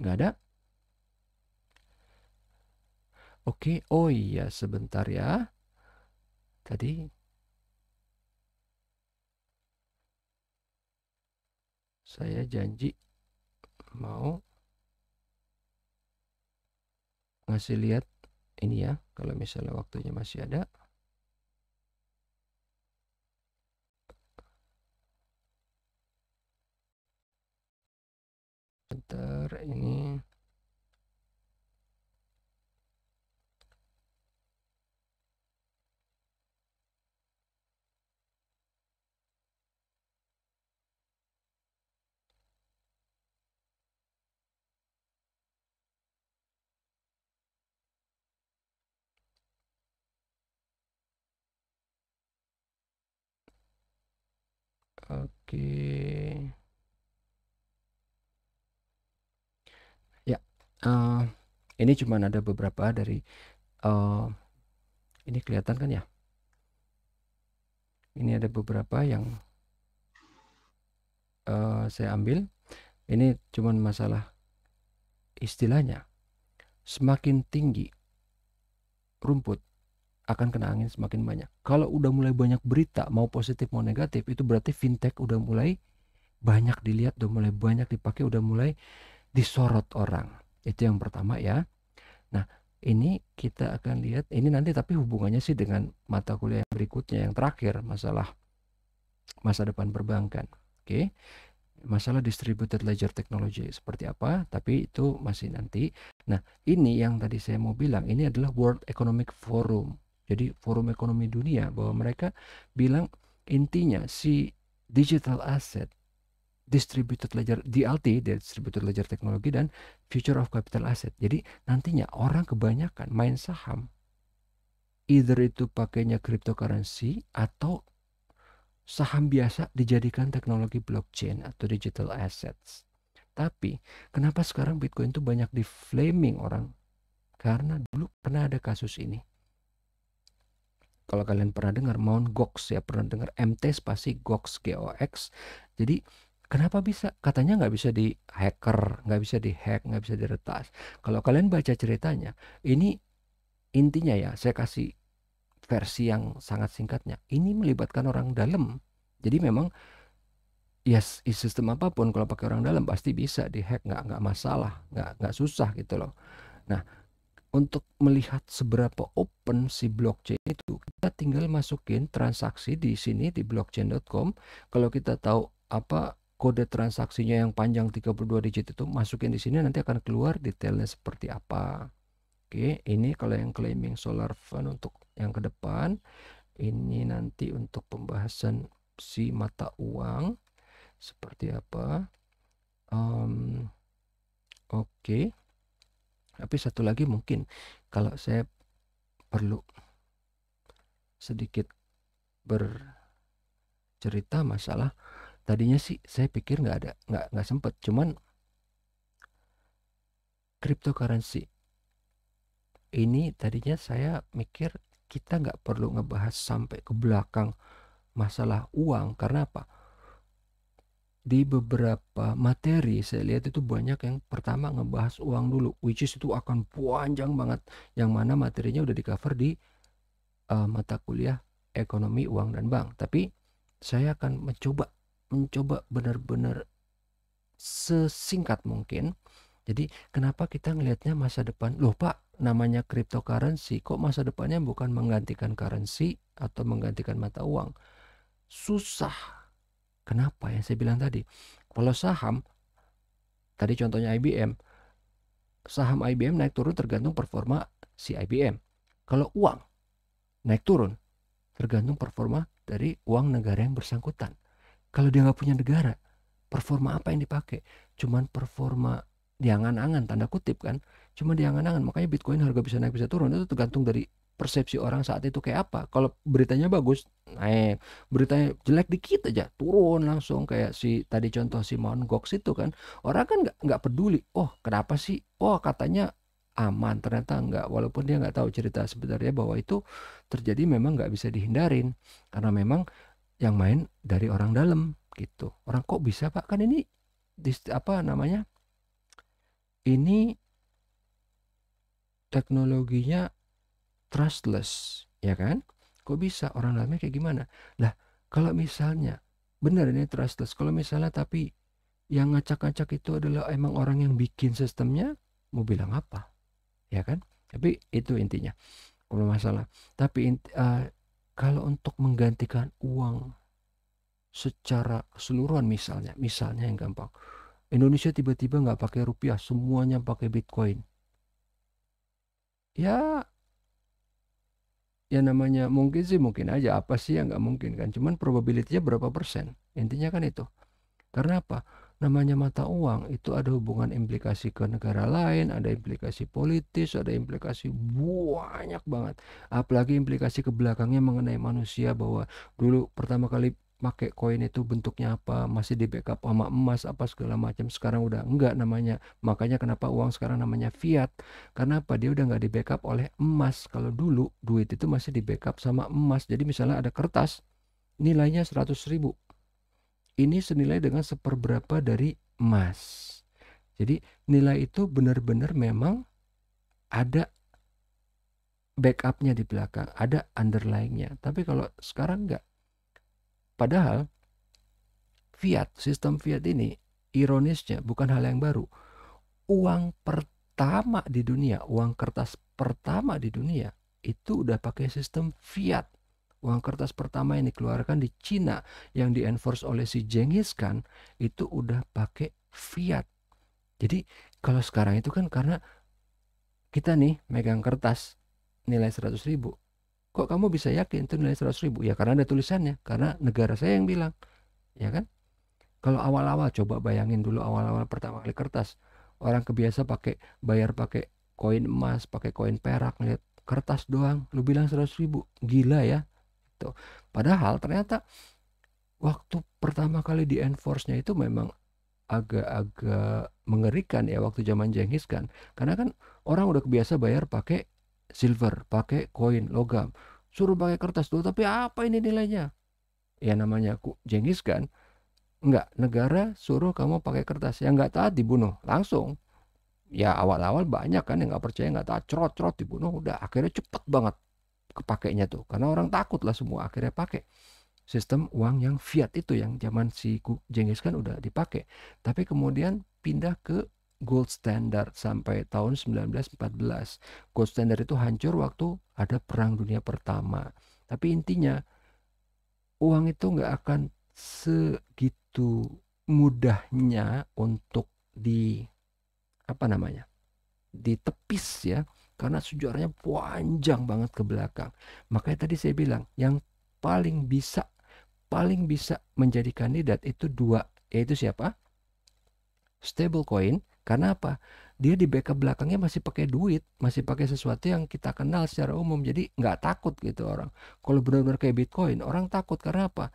nggak ada oke oh iya sebentar ya tadi saya janji mau ngasih lihat ini ya kalau misalnya waktunya masih ada bentar ini Oke. Ya, uh, ini cuma ada beberapa dari uh, ini kelihatan kan ya? Ini ada beberapa yang uh, saya ambil. Ini cuma masalah istilahnya. Semakin tinggi rumput, akan kena angin semakin banyak. Kalau udah mulai banyak berita, mau positif mau negatif, itu berarti fintech udah mulai banyak dilihat, udah mulai banyak dipakai, udah mulai disorot orang. Itu yang pertama ya. Nah, ini kita akan lihat ini nanti tapi hubungannya sih dengan mata kuliah yang berikutnya yang terakhir masalah masa depan perbankan. Oke. Masalah distributed ledger technology seperti apa, tapi itu masih nanti. Nah, ini yang tadi saya mau bilang, ini adalah World Economic Forum jadi Forum Ekonomi Dunia bahwa mereka bilang intinya si digital asset distributed ledger DLT distributed ledger teknologi dan future of capital asset. Jadi nantinya orang kebanyakan main saham either itu pakainya cryptocurrency atau saham biasa dijadikan teknologi blockchain atau digital assets. Tapi kenapa sekarang Bitcoin itu banyak di flaming orang? Karena dulu pernah ada kasus ini. Kalau kalian pernah dengar Mount Gox ya pernah dengar MT spasi Gox X Jadi Kenapa bisa? Katanya nggak bisa di hacker, nggak bisa di hack, nggak bisa diretas. Kalau kalian baca ceritanya, ini intinya ya, saya kasih versi yang sangat singkatnya. Ini melibatkan orang dalam. Jadi memang yes, sistem apapun kalau pakai orang dalam pasti bisa di hack, nggak nggak masalah, nggak nggak susah gitu loh. Nah, untuk melihat seberapa open si blockchain itu, kita tinggal masukin transaksi di sini di blockchain.com. Kalau kita tahu apa kode transaksinya yang panjang 32 digit itu, masukin di sini nanti akan keluar detailnya seperti apa. Oke, ini kalau yang claiming solar fund untuk yang ke depan, ini nanti untuk pembahasan si mata uang seperti apa. Um, Oke. Okay tapi satu lagi mungkin kalau saya perlu sedikit bercerita masalah tadinya sih saya pikir nggak ada nggak nggak sempet cuman cryptocurrency ini tadinya saya mikir kita nggak perlu ngebahas sampai ke belakang masalah uang karena apa di beberapa materi saya lihat itu banyak yang pertama ngebahas uang dulu which is itu akan panjang banget yang mana materinya udah di cover di uh, mata kuliah ekonomi uang dan bank tapi saya akan mencoba mencoba benar-benar sesingkat mungkin jadi kenapa kita ngelihatnya masa depan loh pak namanya cryptocurrency kok masa depannya bukan menggantikan currency atau menggantikan mata uang susah Kenapa yang saya bilang tadi? Kalau saham, tadi contohnya IBM, saham IBM naik turun tergantung performa si IBM. Kalau uang naik turun tergantung performa dari uang negara yang bersangkutan. Kalau dia nggak punya negara, performa apa yang dipakai? Cuman performa diangan-angan tanda kutip kan cuma diangan-angan makanya bitcoin harga bisa naik bisa turun itu tergantung dari persepsi orang saat itu kayak apa kalau beritanya bagus naik beritanya jelek dikit aja turun langsung kayak si tadi contoh si Mount Gox itu kan orang kan nggak nggak peduli oh kenapa sih oh katanya aman ternyata enggak walaupun dia nggak tahu cerita sebenarnya bahwa itu terjadi memang nggak bisa dihindarin karena memang yang main dari orang dalam gitu orang kok bisa pak kan ini dis, apa namanya ini teknologinya trustless, ya kan? Kok bisa orang dalamnya kayak gimana? Lah, kalau misalnya benar ini trustless, kalau misalnya tapi yang ngacak-ngacak itu adalah emang orang yang bikin sistemnya, mau bilang apa? Ya kan? Tapi itu intinya. Kalau masalah. Tapi inti, uh, eh, kalau untuk menggantikan uang secara keseluruhan misalnya, misalnya yang gampang. Indonesia tiba-tiba nggak pakai rupiah, semuanya pakai Bitcoin. Ya, ya namanya mungkin sih mungkin aja apa sih yang nggak mungkin kan cuman probabilitasnya berapa persen intinya kan itu karena apa namanya mata uang itu ada hubungan implikasi ke negara lain ada implikasi politis ada implikasi banyak banget apalagi implikasi ke belakangnya mengenai manusia bahwa dulu pertama kali pakai koin itu bentuknya apa masih di backup sama emas apa segala macam sekarang udah enggak namanya makanya kenapa uang sekarang namanya fiat karena apa dia udah enggak di backup oleh emas kalau dulu duit itu masih di backup sama emas jadi misalnya ada kertas nilainya 100 ribu ini senilai dengan seperberapa dari emas jadi nilai itu benar-benar memang ada backupnya di belakang, ada underlyingnya. Tapi kalau sekarang enggak Padahal fiat, sistem fiat ini ironisnya bukan hal yang baru. Uang pertama di dunia, uang kertas pertama di dunia itu udah pakai sistem fiat. Uang kertas pertama yang dikeluarkan di Cina yang di enforce oleh si Genghis Khan itu udah pakai fiat. Jadi kalau sekarang itu kan karena kita nih megang kertas nilai 100 ribu kok kamu bisa yakin itu nilai 100 ribu ya karena ada tulisannya karena negara saya yang bilang ya kan kalau awal-awal coba bayangin dulu awal-awal pertama kali kertas orang kebiasa pakai bayar pakai koin emas pakai koin perak lihat kertas doang lu bilang 100 ribu gila ya tuh gitu. padahal ternyata waktu pertama kali di enforce-nya itu memang agak-agak mengerikan ya waktu zaman Jenghis kan karena kan orang udah kebiasa bayar pakai silver, pakai koin logam, suruh pakai kertas dulu. tapi apa ini nilainya? Ya namanya aku jengis kan. Enggak, negara suruh kamu pakai kertas yang enggak taat dibunuh langsung. Ya awal-awal banyak kan yang enggak percaya enggak taat cerot-cerot dibunuh udah akhirnya cepet banget kepakainya tuh karena orang takut lah semua akhirnya pakai sistem uang yang fiat itu yang zaman si Genghis kan udah dipakai tapi kemudian pindah ke gold standard sampai tahun 1914. Gold standard itu hancur waktu ada perang dunia pertama. Tapi intinya uang itu nggak akan segitu mudahnya untuk di apa namanya ditepis ya karena sejarahnya panjang banget ke belakang makanya tadi saya bilang yang paling bisa paling bisa menjadi kandidat itu dua yaitu siapa Stable coin. Karena apa? Dia di backup belakangnya masih pakai duit, masih pakai sesuatu yang kita kenal secara umum. Jadi nggak takut gitu orang. Kalau benar-benar kayak Bitcoin, orang takut karena apa?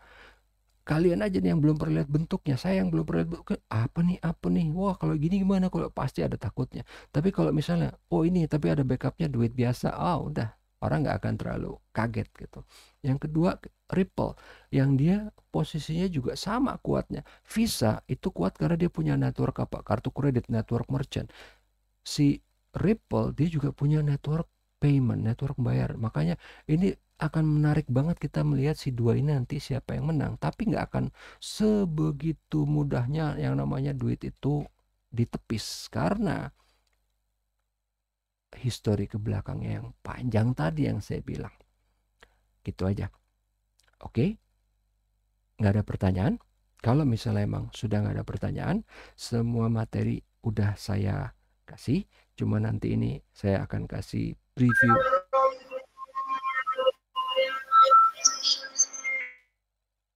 Kalian aja nih yang belum pernah lihat bentuknya, saya yang belum pernah lihat bentuknya. apa nih apa nih. Wah, kalau gini gimana? Kalau pasti ada takutnya. Tapi kalau misalnya, oh ini tapi ada backupnya duit biasa. Oh, udah orang nggak akan terlalu kaget gitu. Yang kedua Ripple yang dia posisinya juga sama kuatnya. Visa itu kuat karena dia punya network apa? Kartu kredit, network merchant. Si Ripple dia juga punya network payment, network bayar. Makanya ini akan menarik banget kita melihat si dua ini nanti siapa yang menang. Tapi nggak akan sebegitu mudahnya yang namanya duit itu ditepis karena histori ke belakangnya yang panjang tadi yang saya bilang. Gitu aja. Oke? Nggak ada pertanyaan? Kalau misalnya emang sudah nggak ada pertanyaan, semua materi udah saya kasih. Cuma nanti ini saya akan kasih preview.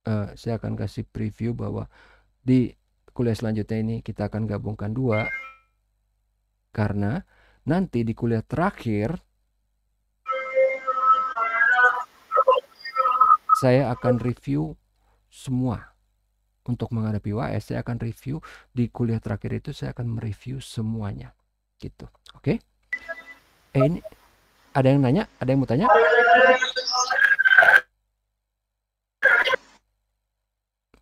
Uh, saya akan kasih preview bahwa di kuliah selanjutnya ini kita akan gabungkan dua karena nanti di kuliah terakhir saya akan review semua untuk menghadapi UAS saya akan review di kuliah terakhir itu saya akan mereview semuanya gitu oke okay? eh ini ada yang nanya ada yang mau tanya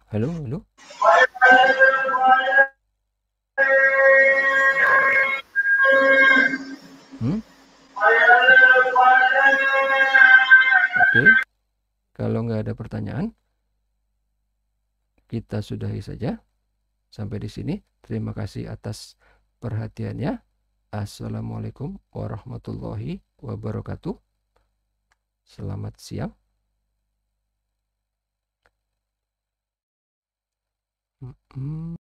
halo halo Oke. Kalau nggak ada pertanyaan, kita sudahi saja. Sampai di sini. Terima kasih atas perhatiannya. Assalamualaikum warahmatullahi wabarakatuh. Selamat siang. mm -hmm.